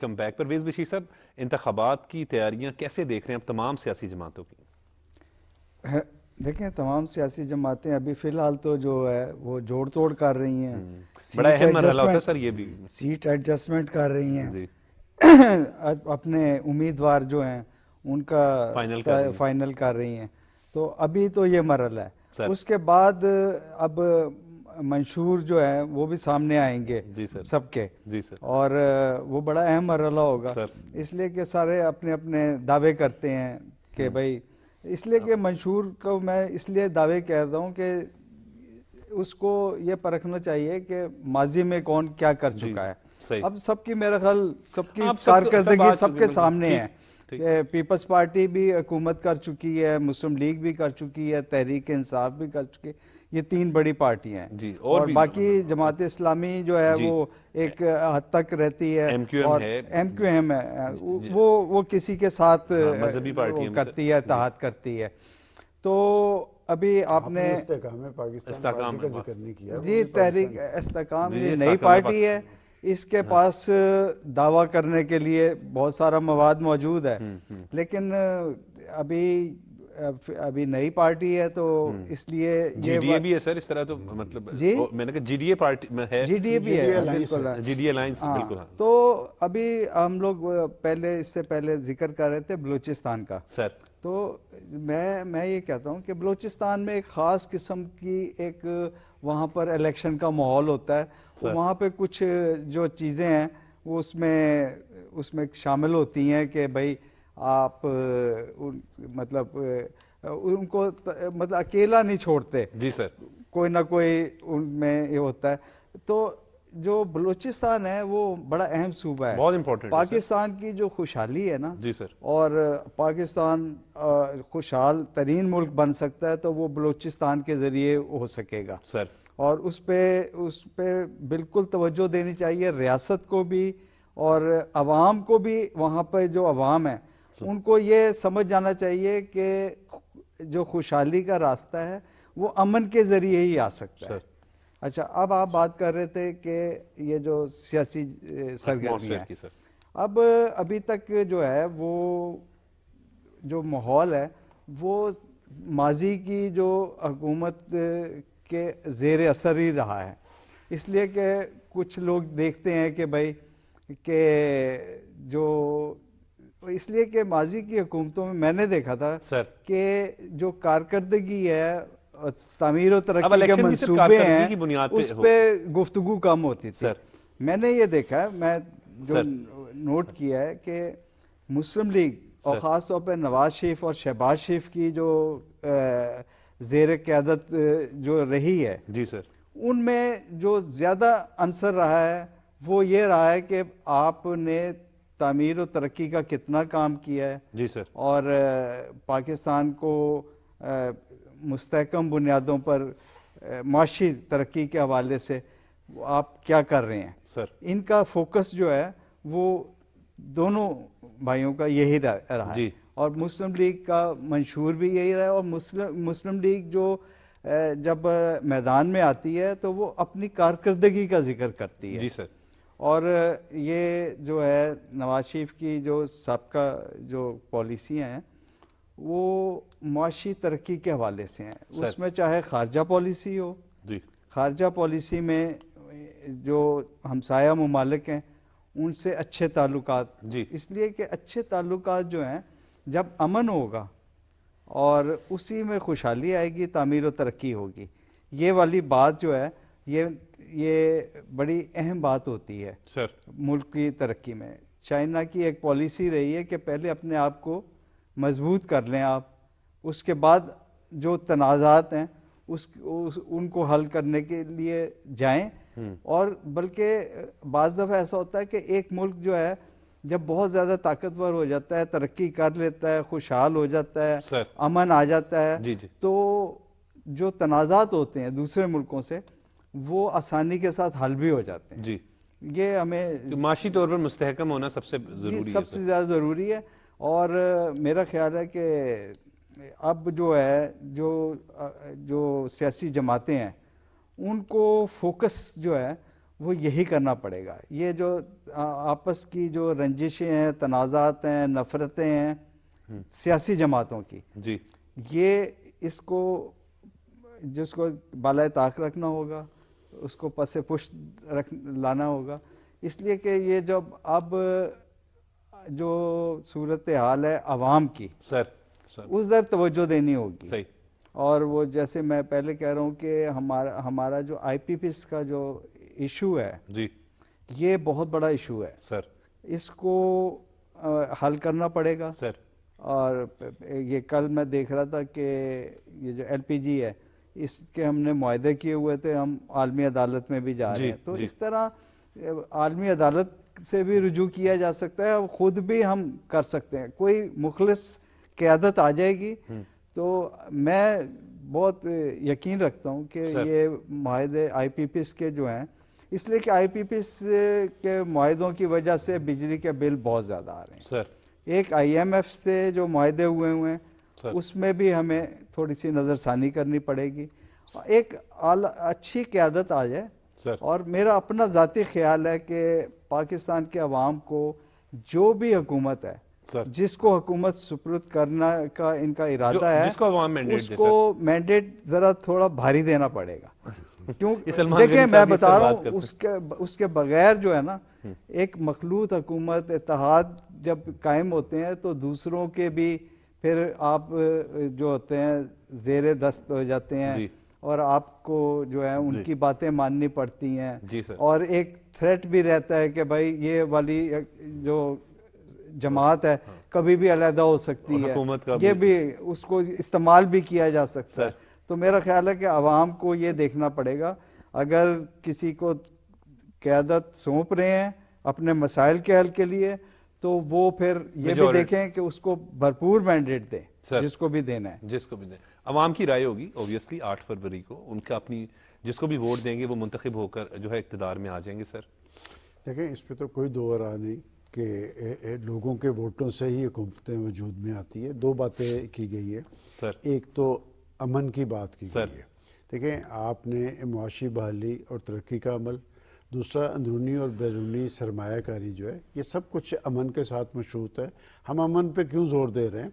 वेलकम बैक पर वेज बशीर सर इंतबात की तैयारियाँ कैसे देख रहे हैं अब तमाम सियासी जमातों की देखें तमाम सियासी जमातें अभी फ़िलहाल तो जो है वो जोड़ तोड़ कर रही हैं हम्म। बड़ा अहम सर ये भी सीट एडजस्टमेंट कर रही हैं अपने उम्मीदवार जो हैं उनका फाइनल कर, फाइनल कर रही हैं तो अभी तो ये मरल है उसके बाद अब मंशूर जो है वो भी सामने आएंगे जी सर सबके जी सर और वो बड़ा अहम मरला होगा इसलिए कि सारे अपने अपने दावे करते हैं कि हम्म। भाई इसलिए कि मंशूर को मैं इसलिए दावे कह रहा हूँ कि उसको ये परखना चाहिए कि माजी में कौन क्या कर चुका है अब सबकी मेरा ख्याल सबकी कारकर्दगी सबके सामने है पीपल्स पार्टी भी हुकूमत कर चुकी है मुस्लिम लीग भी कर चुकी है तहरीक इंसाफ भी कर चुकी है ये तीन बड़ी पार्टियां हैं जी और, और बाकी जमात इस्लामी जो है वो एक हद तक रहती है MQM और एम क्यू एम है वो वो किसी के साथ हाँ, मजहबी पार्टी करती है तहत करती है तो अभी आपने पाकिस्तान का जिक्र नहीं किया जी तहरीक इस्तकाम ये नई पार्टी है इसके हाँ। पास दावा करने के लिए बहुत सारा मवाद मौजूद है हम्म, हम्म। लेकिन अभी अभी नई पार्टी है तो हम्म। इसलिए जीडीए भी है सर इस तरह तो मतलब जी मैंने कहा जीडीए पार्टी में है जीडीए भी है हाँ, बिल्कुल जीडीए लाइंस हाँ, बिल्कुल हाँ। तो अभी हम लोग पहले इससे पहले जिक्र कर रहे थे बलूचिस्तान का सर तो मैं मैं ये कहता हूँ कि बलूचिस्तान में एक ख़ास किस्म की एक वहाँ पर इलेक्शन का माहौल होता है वहाँ पे कुछ जो चीज़ें हैं वो उसमें उसमें शामिल होती हैं कि भाई आप उन, मतलब उनको मतलब अकेला नहीं छोड़ते जी सर कोई ना कोई उनमें ये होता है तो जो बलूचिस्तान है वो बड़ा अहम सूबा है बहुत इम्पोर्टेंट पाकिस्तान की जो खुशहाली है ना जी सर और पाकिस्तान खुशहाल तरीन मुल्क बन सकता है तो वो बलूचिस्तान के ज़रिए हो सकेगा सर और उस पर उस पर बिल्कुल तवज्जो देनी चाहिए रियासत को भी और आवाम को भी वहाँ पर जो आवाम है मतलब। उनको ये समझ जाना चाहिए कि जो खुशहाली का रास्ता है वो अमन के ज़रिए ही आ सकता है अच्छा अब आप बात कर रहे थे कि ये जो सियासी सरगर्मी है अब अभी तक जो है वो जो माहौल है वो माजी की जो हकूमत के ज़ेर असर ही रहा है इसलिए कि कुछ लोग देखते हैं कि भाई के जो तो इसलिए कि माजी की हुकूमतों में मैंने देखा था सर कि जो कारकर्दगी है तमीर और तरक्की के मनसूबे हैं उस पर गुफ्तु कम होती थी मैंने ये देखा मैं जो नोट किया है कि मुस्लिम लीग और ख़ास तौर पर नवाज शरीफ और शहबाज शरीफ की जो जेर क्यादत जो रही है जी सर उनमें जो ज़्यादा अंसर रहा है वो ये रहा है कि आपने तमीर और तरक्की का कितना काम किया है जी सर और पाकिस्तान को मुस्तकम बुनियादों पर माशी तरक्की के हवाले से आप क्या कर रहे हैं सर इनका फोकस जो है वो दोनों भाइयों का यही रहा है और मुस्लिम लीग का मंशूर भी यही रहा है और मुस्लिम मुस्लिम लीग जो जब मैदान में आती है तो वो अपनी कारकर्दगी का जिक्र करती है जी सर और ये जो है नवाज शरीफ की जो सबका जो पॉलिसियाँ हैं वो मुशी तरक्की के हवाले से हैं उसमें चाहे खारजा पॉलिसी हो खारजा पॉलिसी में जो हमसाया ममालिक हैं उनसे अच्छे ताल्लुक इसलिए कि अच्छे ताल्लुक जो हैं जब अमन होगा और उसी में खुशहाली आएगी तमीर व तरक्की होगी ये वाली बात जो है ये ये बड़ी अहम बात होती है सर मुल्क की तरक्की में चाइना की एक पॉलिसी रही है कि पहले अपने आप को मजबूत कर लें आप उसके बाद जो तनाज़ात हैं उस, उस उनको हल करने के लिए जाएं हम्म। और बल्कि बज़ दफ़ा ऐसा होता है कि एक मुल्क जो है जब बहुत ज़्यादा ताकतवर हो जाता है तरक्की कर लेता है खुशहाल हो जाता है अमन आ जाता है जी जी। तो जो तनाज़ात होते हैं दूसरे मुल्कों से वो आसानी के साथ हल भी हो जाते हैं जी ये हमें तो माशी तौर पर मुस्तकम होना सबसे ज़रूरी सबसे ज़्यादा ज़रूरी है और मेरा ख्याल है कि अब जो है जो जो सियासी जमातें हैं उनको फोकस जो है वो यही करना पड़ेगा ये जो आपस की जो रंजिशें हैं तनाज़ात हैं नफ़रतें हैं हम्म। सियासी जमातों की जी ये इसको जिसको बाल ताक रखना होगा उसको पद से पुष्ट रख लाना होगा इसलिए कि ये जब अब जो सूरत हाल है आवाम की सर, सर उस दर तवज्जो देनी होगी सही और वो जैसे मैं पहले कह रहा हूँ कि हमारा हमारा जो आई पी पी का जो इशू है जी ये बहुत बड़ा इशू है सर इसको आ, हल करना पड़ेगा सर और ये कल मैं देख रहा था कि ये जो एलपीजी है इसके हमने माहे किए हुए थे हम आलमी अदालत में भी जा रहे हैं तो इस तरह आलमी अदालत से भी रुजू किया जा सकता है और ख़ुद भी हम कर सकते हैं कोई मुखलस क्यादत आ जाएगी हम्म। तो मैं बहुत यकीन रखता हूँ कि ये माहे आई पी पी के जो हैं इसलिए कि आई पी के माहों की वजह से बिजली के बिल बहुत ज़्यादा आ रहे हैं सर एक आई एम एफ से जो माहे हुए हुए हैं उसमें भी हमें थोड़ी सी नज़रसानी करनी पड़ेगी एक अच्छी क्यादत आ जाए और मेरा अपना ज़ाती ख्याल है कि पाकिस्तान के अवाम को जो भी हुकूमत है सर। जिसको हुकूमत सुपुरुद करना का इनका इरादा है जिसको उसको मैंडेट ज़रा थोड़ा भारी देना पड़ेगा क्यों देखिए मैं बता रहा हूँ उसके उसके बगैर जो है ना हम्म। एक मखलूत हुकूमत इतिहाद जब कायम होते हैं तो दूसरों के भी फिर आप जो होते हैं जेर दस्त हो जाते हैं और आपको जो है उनकी बातें माननी पड़ती हैं और एक थ्रेट भी रहता है कि भाई ये वाली जो जमात है हाँ। कभी भी अलहदा हो सकती है ये ये भी उसको इस्तेमाल भी किया जा सकता है तो मेरा ख्याल है कि आवाम को ये देखना पड़ेगा अगर किसी को क्यादत सौंप रहे हैं अपने मसाइल के हल के लिए तो वो फिर ये भी देखें कि उसको भरपूर मैंडेट दें जिसको भी देना है जिसको भी दें अवाम की राय होगी ओबियसली आठ फरवरी को उनका अपनी जिसको भी वोट देंगे वो मुंतखब होकर जो है इकतदार में आ जाएंगे सर देखें इस पर तो कोई दो राय नहीं कि लोगों के वोटों से ही हुकूमतें वजूद में आती है दो बातें की गई है सर एक तो अमन की बात की सर, गई है देखें आपने मुआशी बहाली और तरक्की का अमल दूसरा अंदरूनी और बैरूनी सरमाकारी जो है ये सब कुछ अमन के साथ मशरूत है हम अमन पे क्यों ज़ोर दे रहे हैं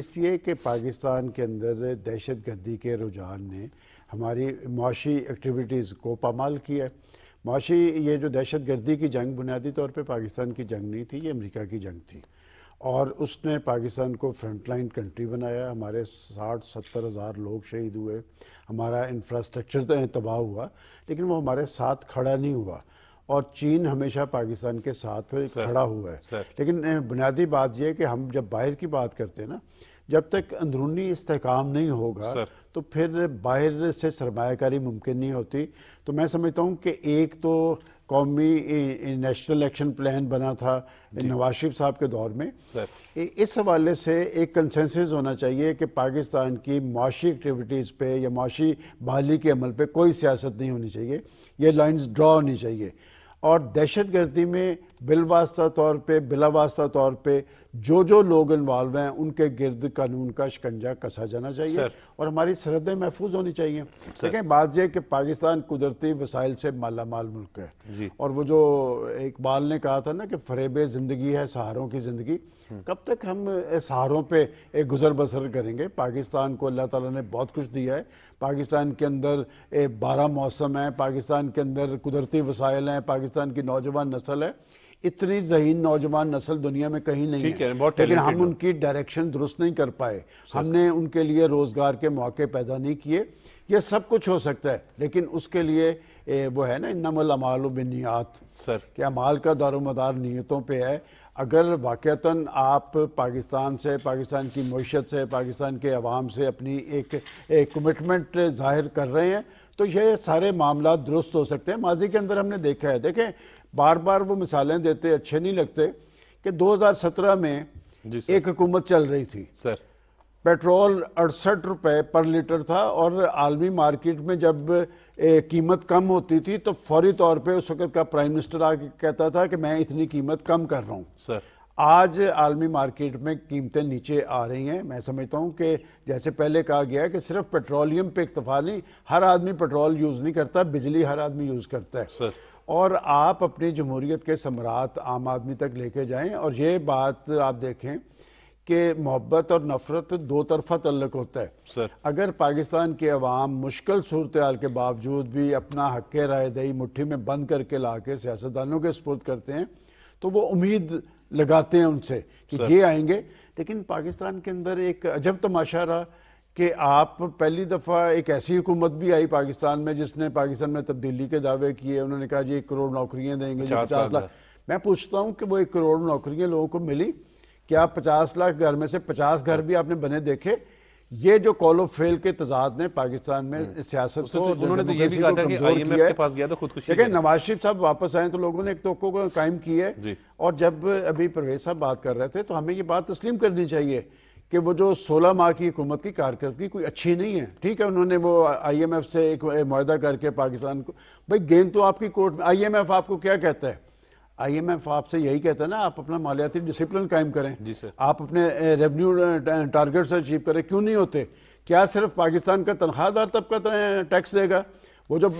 इसलिए कि पाकिस्तान के अंदर दहशत गर्दी के रुझान ने हमारी माशी एक्टिविटीज़ को पामाल किया है माशी ये जो दहशत गर्दी की जंग बुनियादी तौर पर पाकिस्तान की जंग नहीं थी ये अमरीका की जंग थी और उसने पाकिस्तान को फ्रंटलाइन कंट्री बनाया हमारे साठ सत्तर हज़ार लोग शहीद हुए हमारा इंफ्रास्ट्रक्चर तो तबाह हुआ लेकिन वो हमारे साथ खड़ा नहीं हुआ और चीन हमेशा पाकिस्तान के साथ खड़ा हुआ है लेकिन बुनियादी बात यह है कि हम जब बाहर की बात करते हैं ना जब तक अंदरूनी इसकाम नहीं होगा तो फिर बाहर से सरमाकारी मुमकिन नहीं होती तो मैं समझता हूँ कि एक तो कौमी नेशनल एक्शन प्लान बना था नवाज शरीफ साहब के दौर में इस हवाले से एक कंसेंसस होना चाहिए कि पाकिस्तान की माशी एक्टिविटीज़ पे या माशी बहाली के अमल पे कोई सियासत नहीं होनी चाहिए ये लाइंस ड्रा होनी चाहिए और दहशत गर्दी में बिलवास्ता तौर पर बिलावास्ता तौर पर जो जो लोग इन्वॉल्व हैं उनके गिरद कानून का शिकंजा कसा जाना चाहिए और हमारी सरहदें महफूज होनी चाहिए देखें बात यह कि पाकिस्तान कुदरती वसाइल से माला माल मुल्क है और वो जो इकबाल ने कहा था ना कि फरेब ज़िंदगी है सहारों की ज़िंदगी हम्म। कब तक हम सहारों पर एक गुजर बसर करेंगे पाकिस्तान को अल्लाह तला ने बहुत कुछ दिया है पाकिस्तान के अंदर बारह मौसम है पाकिस्तान के अंदर कुदरती वसाइल हैं पाकिस्तान की नौजवान नस्ल है इतनी जहीन नौजवान नस्ल दुनिया में कहीं नहीं है, है लेकिन हम उनकी डायरेक्शन दुरुस्त नहीं कर पाए हमने उनके लिए रोज़गार के मौके पैदा नहीं किए ये सब कुछ हो सकता है लेकिन उसके लिए ए, वो है ना नमल अमाल बिनियात सर क्या माल का दारोमदार नीयतों पे है अगर वाक़ता आप पाकिस्तान से पाकिस्तान की मीशत से पाकिस्तान के अवाम से अपनी एक, एक कमिटमेंट ज़ाहिर कर रहे हैं तो ये सारे मामला दुरुस्त हो सकते हैं माजी के अंदर हमने देखा है देखें बार बार वो मिसालें देते अच्छे नहीं लगते कि 2017 में एक हुकूमत चल रही थी सर पेट्रोल अड़सठ रुपए पर लीटर था और आलमी मार्केट में जब ए, कीमत कम होती थी तो फौरी तौर पे उस वक्त का प्राइम मिनिस्टर आके कहता था कि मैं इतनी कीमत कम कर रहा हूँ सर आज आलमी मार्केट में कीमतें नीचे आ रही हैं मैं समझता हूँ कि जैसे पहले कहा गया है कि सिर्फ पेट्रोलियम पे इतफा नहीं हर आदमी पेट्रोल यूज़ नहीं करता बिजली हर आदमी यूज़ करता है और आप अपनी जमहूरीत के सम्राट आम आदमी तक लेके जाएं और ये बात आप देखें कि मोहब्बत और नफ़रत दो तरफा तल्लक होता है सर अगर पाकिस्तान के अवाम मुश्किल सूरत हाल के बावजूद भी अपना हक राय दही मुट्ठी में बंद करके ला के सियासतदानों के सपोर्ट करते हैं तो वो उम्मीद लगाते हैं उनसे कि ये आएंगे लेकिन पाकिस्तान के अंदर एक अजब तमाशा रहा कि आप पहली दफ़ा एक ऐसी हुकूमत भी आई पाकिस्तान में जिसने पाकिस्तान में तब्दीली के दावे किए उन्होंने कहा जी एक करोड़ नौकरियां देंगे पचास लाख मैं पूछता हूँ कि वो एक करोड़ नौकरियां लोगों को मिली क्या पचास लाख घर में से पचास घर भी आपने बने देखे ये जो कॉल ऑफ फेल के तजाद ने पाकिस्तान में हम्म। सियासत तो को उन्होंने तो ये भी कहा था कि के पास गया तो खुदकुशी देखिए नवाज शरीफ साहब वापस आए तो लोगों ने एक तोको को कायम की है और जब अभी परवेज साहब बात कर रहे थे तो हमें ये बात तस्लीम करनी चाहिए कि वो जो सोलह माह की हुकूमत की कारकर्दगी कोई अच्छी नहीं है ठीक है उन्होंने वो आई एम एफ से एक माह करके पाकिस्तान को भाई गेंद तो आपकी कोर्ट में आई एम एफ आपको क्या कहता है आई एम एफ आपसे यही कहता है ना आप अपना मालियाती डिसिप्लिन कायम करें जी सर आप अपने रेवन्यू टारगेट्स अचीव करें क्यों नहीं होते क्या सिर्फ पाकिस्तान का तनख्वाहदार तबका टैक्स देगा वो जब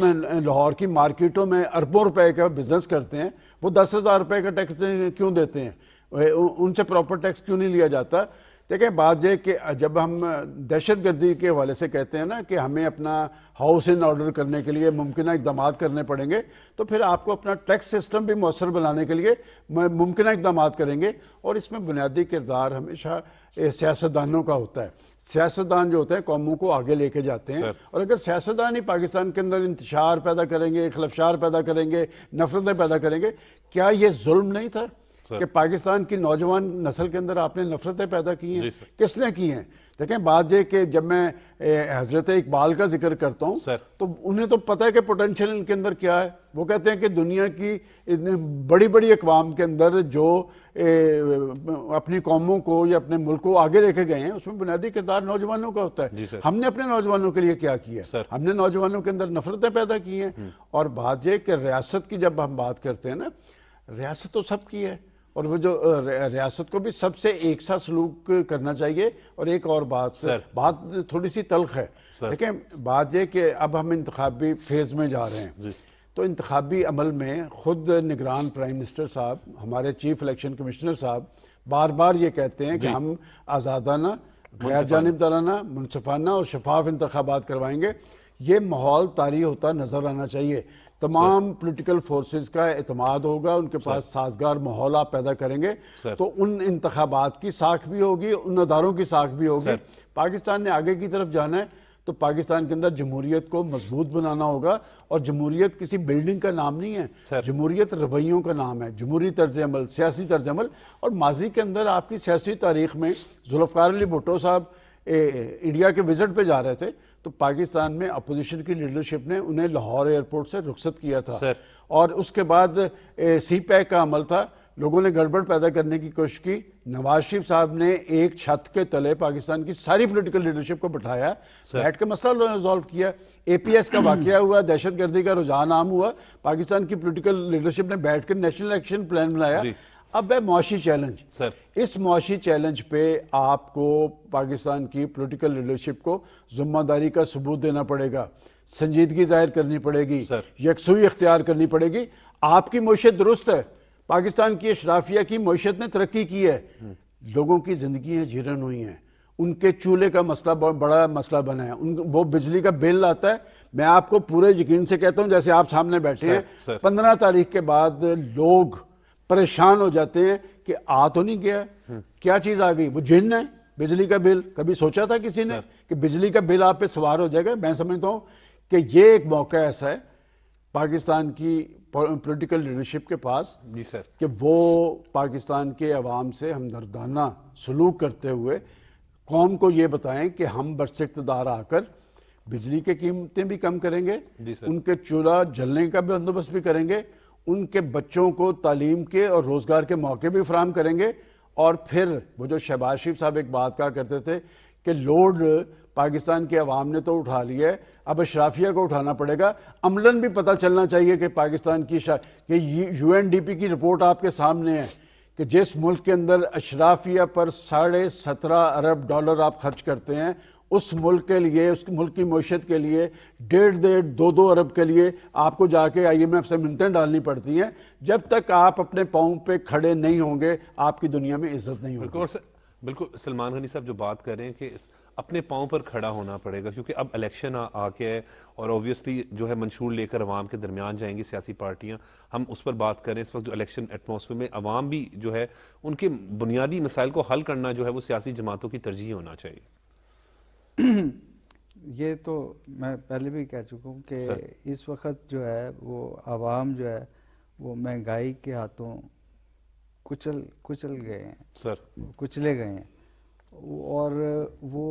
लाहौर की मार्केटों में अरबों रुपए का बिजनेस करते हैं वो दस हज़ार रुपए का टैक्स क्यों देते हैं उनसे प्रॉपर टैक्स क्यों नहीं लिया जाता देखें बात यह कि जब हम दहशत गर्दी के हवाले से कहते हैं ना कि हमें अपना हाउस इन ऑर्डर करने के लिए मुमकिन इकदाम करने पड़ेंगे तो फिर आपको अपना टैक्स सिस्टम भी मौसर बनाने के लिए मुमकिन इकदाम करेंगे और इसमें बुनियादी किरदार हमेशा सियासतदानों का होता है सियासतदान जो होते हैं कौमों को आगे लेके जाते हैं और अगर सियासतदान ही पाकिस्तान के अंदर इंतशार पैदा करेंगे खलफशार पैदा करेंगे नफरतें पैदा करेंगे क्या ये जुल्म नहीं था कि पाकिस्तान की नौजवान नस्ल के अंदर आपने नफरतें पैदा की हैं किसने की हैं देखें बात यह कि जब मैं हज़रत इकबाल का जिक्र करता हूँ तो उन्हें तो पता है कि पोटेंशियल इनके अंदर क्या है वो कहते हैं कि दुनिया की बड़ी बड़ी अकवाम के अंदर जो ए, अपनी कौमों को या अपने मुल्क को आगे लेके गए हैं उसमें बुनियादी किरदार नौजवानों का होता है हमने अपने नौजवानों के लिए क्या किया है हमने नौजवानों के अंदर नफरतें पैदा की हैं हम्म। और बात यह कि रियासत की जब हम बात करते हैं ना रियासत तो सबकी है और वो जो रियासत को भी सबसे एक साथ सलूक करना चाहिए और एक और बात सर बात थोड़ी सी तलख है देखें बात यह कि अब हम इंतबी फेज़ में जा रहे हैं तो इंतबी अमल में ख़ुद निगरान प्राइम मिनिस्टर साहब हमारे चीफ इलेक्शन कमिश्नर साहब बार बार ये कहते हैं कि हम आज़ादाना गैर जानबदाराना मुनफाना और शफाफ इंतबात करवाएंगे ये माहौल तारी होता नज़र आना चाहिए तमाम पोलिटिकल फोर्स का अतमाद होगा उनके पास साजगार माहौल आप पैदा करेंगे तो उन इंतबात की साख भी होगी उन अदारों की साख भी होगी पाकिस्तान ने आगे की तरफ जाना है तो पाकिस्तान के अंदर जमहूरियत को मजबूत बनाना होगा और जमहूरियत किसी बिल्डिंग का नाम नहीं है जमहूरियत रवैयों का नाम है जमहूरी तर्ज अमल सियासी तर्ज अमल और माजी के अंदर आपकी सियासी तारीख में जुल्फकार अली भुटो साहब इंडिया के विजिट पर जा रहे थे तो पाकिस्तान में अपोजिशन की लीडरशिप ने उन्हें लाहौर एयरपोर्ट से रुखसत किया था सर। और उसके बाद सी पैक का अमल था लोगों ने गड़बड़ पैदा करने की कोशिश की नवाज शरीफ साहब ने एक छत के तले पाकिस्तान की सारी पॉलिटिकल लीडरशिप को बैठाया बैठ के मसला उन्होंने रिजॉल्व किया एपीएस का वाक्य हुआ दहशत गर्दी का रुझान आम हुआ पाकिस्तान की पॉलिटिकल लीडरशिप ने बैठ कर नेशनल एक्शन प्लान बनाया अब है मुआशी चैलेंज सर इस मुआशी चैलेंज पे आपको पाकिस्तान की पॉलिटिकल लीडरशिप को जिम्मेदारी का सबूत देना पड़ेगा संजीदगी जाहिर करनी पड़ेगी यकसुई इख्तियार करनी पड़ेगी आपकी मीशत दुरुस्त है पाकिस्तान की अशराफिया की मीशत ने तरक्की की है लोगों की जिंदगी जीरन हुई हैं उनके चूल्हे का मसला बहुत बड़ा मसला बना है उन वो बिजली का बिल आता है मैं आपको पूरे यकीन से कहता हूँ जैसे आप सामने बैठे हैं पंद्रह तारीख के बाद लोग परेशान हो जाते हैं कि आ तो नहीं गया हम्म। क्या चीज आ गई वो जिन है बिजली का बिल कभी सोचा था किसी ने कि बिजली का बिल आप पे सवार हो जाएगा मैं समझता हूँ कि ये एक मौका ऐसा है पाकिस्तान की पॉलिटिकल लीडरशिप के पास जी सर कि वो पाकिस्तान के अवाम से हमदर्दाना सलूक करते हुए कौम को ये बताएं कि हम बरस इकतदार आकर बिजली की कीमतें भी कम करेंगे जी सर उनके चूल्हा जलने का भी बंदोबस्त भी करेंगे उनके बच्चों को तालीम के और रोज़गार के मौके भी फ्राहम करेंगे और फिर वो जो शहबाज शरीफ साहब एक बात कहा करते थे कि लोड पाकिस्तान के अवाम ने तो उठा लिया है अब अशराफिया को उठाना पड़ेगा अमलन भी पता चलना चाहिए कि पाकिस्तान की कि यू एन डी पी की रिपोर्ट आपके सामने है कि जिस मुल्क के अंदर अशराफिया पर साढ़े सत्रह अरब डॉलर आप खर्च करते हैं उस मुल्क के लिए उस मुल्क की मीशत के लिए डेढ़ डेढ़ दो दो अरब के लिए आपको जाके आईएमएफ से मिनटें डालनी पड़ती हैं जब तक आप अपने पाँव पे खड़े नहीं होंगे आपकी दुनिया में इज्जत नहीं होगी बिल्कुल बिल्कुल सलमान गनी साहब जो बात कर रहे हैं कि अपने पाँव पर खड़ा होना पड़ेगा क्योंकि अब इलेक्शन आके है और ओबियसली जो है मंशूर लेकर आवाम के दरमियान जाएंगी सियासी पार्टियाँ हम उस पर बात करें इस वक्त जो इलेक्शन एटमोसफेयर में आवाम भी जो है उनके बुनियादी मसाइल को हल करना जो है वो सियासी जमातों की तरजीह होना चाहिए ये तो मैं पहले भी कह चुका हूँ कि इस वक्त जो है वो आवाम जो है वो महंगाई के हाथों कुचल कुचल गए हैं सर कुचले गए हैं और वो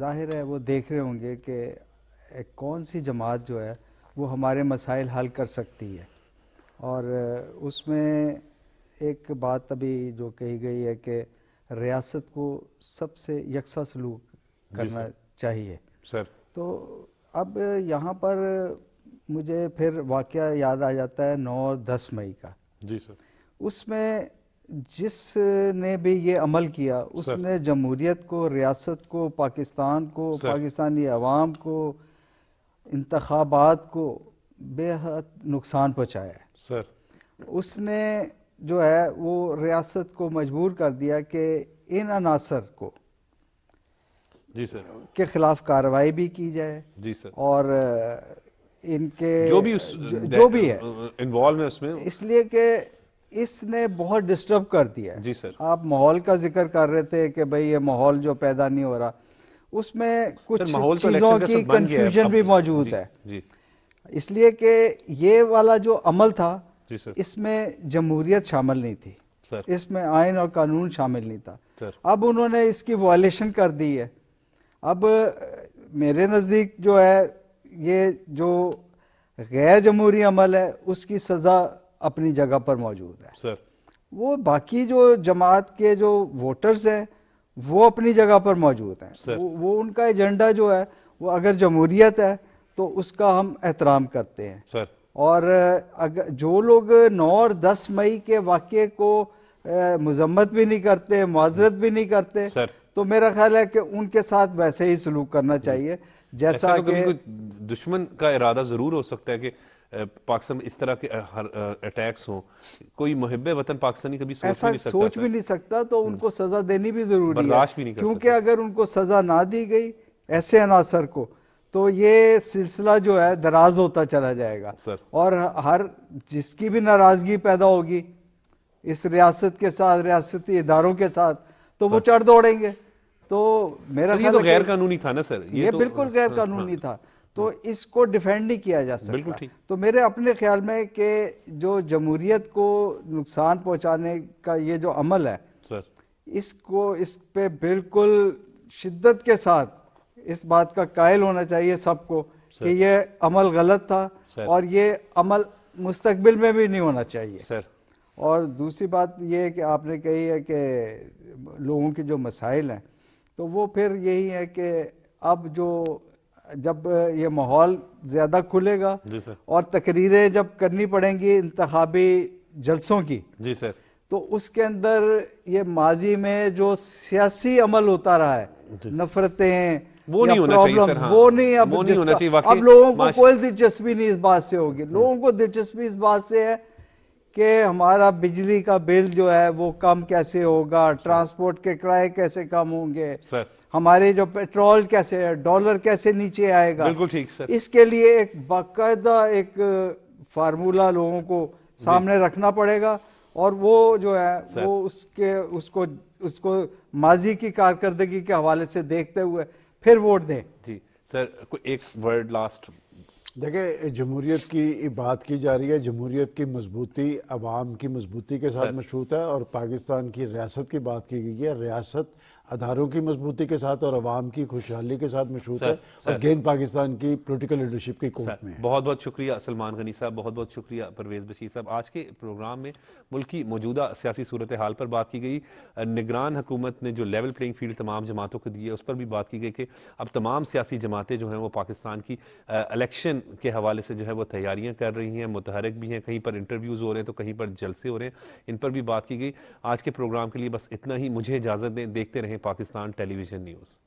जाहिर है वो देख रहे होंगे कि कौन सी जमात जो है वो हमारे मसाइल हल कर सकती है और उसमें एक बात अभी जो कही गई है कि रियासत को सबसे यकसा सलूक करना चाहिए सर तो अब यहाँ पर मुझे फिर वाक़ याद आ जाता है नौ और दस मई का जी सर उसमें जिसने भी ये अमल किया उसने जमहूरीत को रियासत को पाकिस्तान को पाकिस्तानी अवाम को इंतबात को बेहद नुकसान पहुँचाया है सर उसने जो है वो रियासत को मजबूर कर दिया कि इन अनासर को जी सर के खिलाफ कार्रवाई भी की जाए जी सर और इनके जो भी उस, जो, जो भी है इन्वॉल्व है उसमें इसलिए कि इसने बहुत डिस्टर्ब कर दिया जी सर आप माहौल का जिक्र कर रहे थे कि भाई ये माहौल जो पैदा नहीं हो रहा उसमें कुछ तो चीज़ों की कंफ्यूजन भी मौजूद है इसलिए कि ये वाला जो अमल था इसमें जमहूरियत शामिल नहीं थी इसमें आयन और कानून शामिल नहीं था अब उन्होंने इसकी वायलेशन कर दी है अब मेरे नज़दीक जो है ये जो गैर जमहूरी अमल है उसकी सज़ा अपनी जगह पर मौजूद है सर वो बाकी जो जमात के जो वोटर्स हैं वो अपनी जगह पर मौजूद हैं वो, वो उनका एजेंडा जो है वो अगर जमहूरियत है तो उसका हम एहतराम करते हैं सर और अगर जो लोग नौ और दस मई के वाक्य को मजम्मत भी नहीं करते माजरत भी नहीं करते सर तो मेरा ख्याल है कि उनके साथ वैसे ही सलूक करना चाहिए जैसा कि दुश्मन का इरादा ज़रूर हो सकता है कि पाकिस्तान इस तरह के अटैक्स हो कोई मुहब वतन पाकिस्तानी कभी सोच ऐसा भी नहीं सकता सोच भी नहीं सकता तो हम्म। उनको सजा देनी भी जरूरी है भी नहीं क्योंकि अगर उनको सजा ना दी गई ऐसे अनासर को तो ये सिलसिला जो है दराज होता चला जाएगा और हर जिसकी भी नाराजगी पैदा होगी इस रियासत के साथ रियासती इदारों के साथ तो वो तो- चढ़ दौड़ेंगे तो मेरा तो ये तो गैर कानूनी था ना सर ये, ये तो, बिल्कुल हाँ, गैर कानूनी हाँ। था तो इसको डिफेंड नहीं किया जा सकता बिल्कुल ठीक तो मेरे अपने ख्याल में कि जो जमहूरियत को नुकसान पहुंचाने का ये जो अमल है सर इसको इस पे बिल्कुल शिद्दत के साथ इस बात का कायल होना चाहिए सबको कि ये अमल गलत था और ये अमल मुस्तकबिल में भी नहीं होना चाहिए सर और दूसरी बात ये है कि आपने कही है कि लोगों के जो मसाइल हैं तो वो फिर यही है कि अब जो जब ये माहौल ज़्यादा खुलेगा और तकरीरें जब करनी पड़ेंगी इंतबी जलसों की जी सर तो उसके अंदर ये माजी में जो सियासी अमल होता रहा है नफरतें वो नहीं होना चाहिए सर, हाँ। वो नहीं अब वो नहीं होना चाहिए अब लोगों को कोई दिलचस्पी नहीं इस बात से होगी हम्म। लोगों को दिलचस्पी इस बात से है कि हमारा बिजली का बिल जो है वो कम कैसे होगा ट्रांसपोर्ट के किराए कैसे कम होंगे हमारे जो पेट्रोल कैसे है डॉलर कैसे नीचे आएगा बिल्कुल ठीक सर इसके लिए एक बाकायदा एक फार्मूला लोगों को सामने रखना पड़ेगा और वो जो है वो उसके उसको उसको माजी की कारकर्दगी के हवाले से देखते हुए फिर वोट दें जी सर एक वर्ड लास्ट देखिए जमहूरीत की बात की जा रही है जमहूरीत की मजबूती आवाम की मजबूती के साथ मशरूत है और पाकिस्तान की रियासत की बात की गई है रियासत अदारों की मजबूती के साथ और आवाम की खुशहाली के साथ मशहूर है और गेंद पाकिस्तान की पोलिटिकल लीडरशिप की कोर्ट में बहुत बहुत शुक्रिया सलमान गनी साहब बहुत बहुत शुक्रिया परवेज बशीर साहब आज के प्रोग्राम में मुल्क की मौजूदा सियासी सूरत हाल पर बात की गई निगरान हुकूमत ने जो लेवल प्लेइंग फील्ड तमाम जमातों को दी है उस पर भी बात की गई कि अब तमाम सियासी जमातें जो हैं वो पाकिस्तान की अलेक्शन के हवाले से जो है वो तैयारियाँ कर रही हैं मुतहरक भी हैं कहीं पर इंटरव्यूज़ हो रहे हैं तो कहीं पर जलसे हो रहे हैं इन पर भी बात की गई आज के प्रोग्राम के लिए बस इतना ही मुझे इजाज़त दें देखते रहें Pakistan Television News.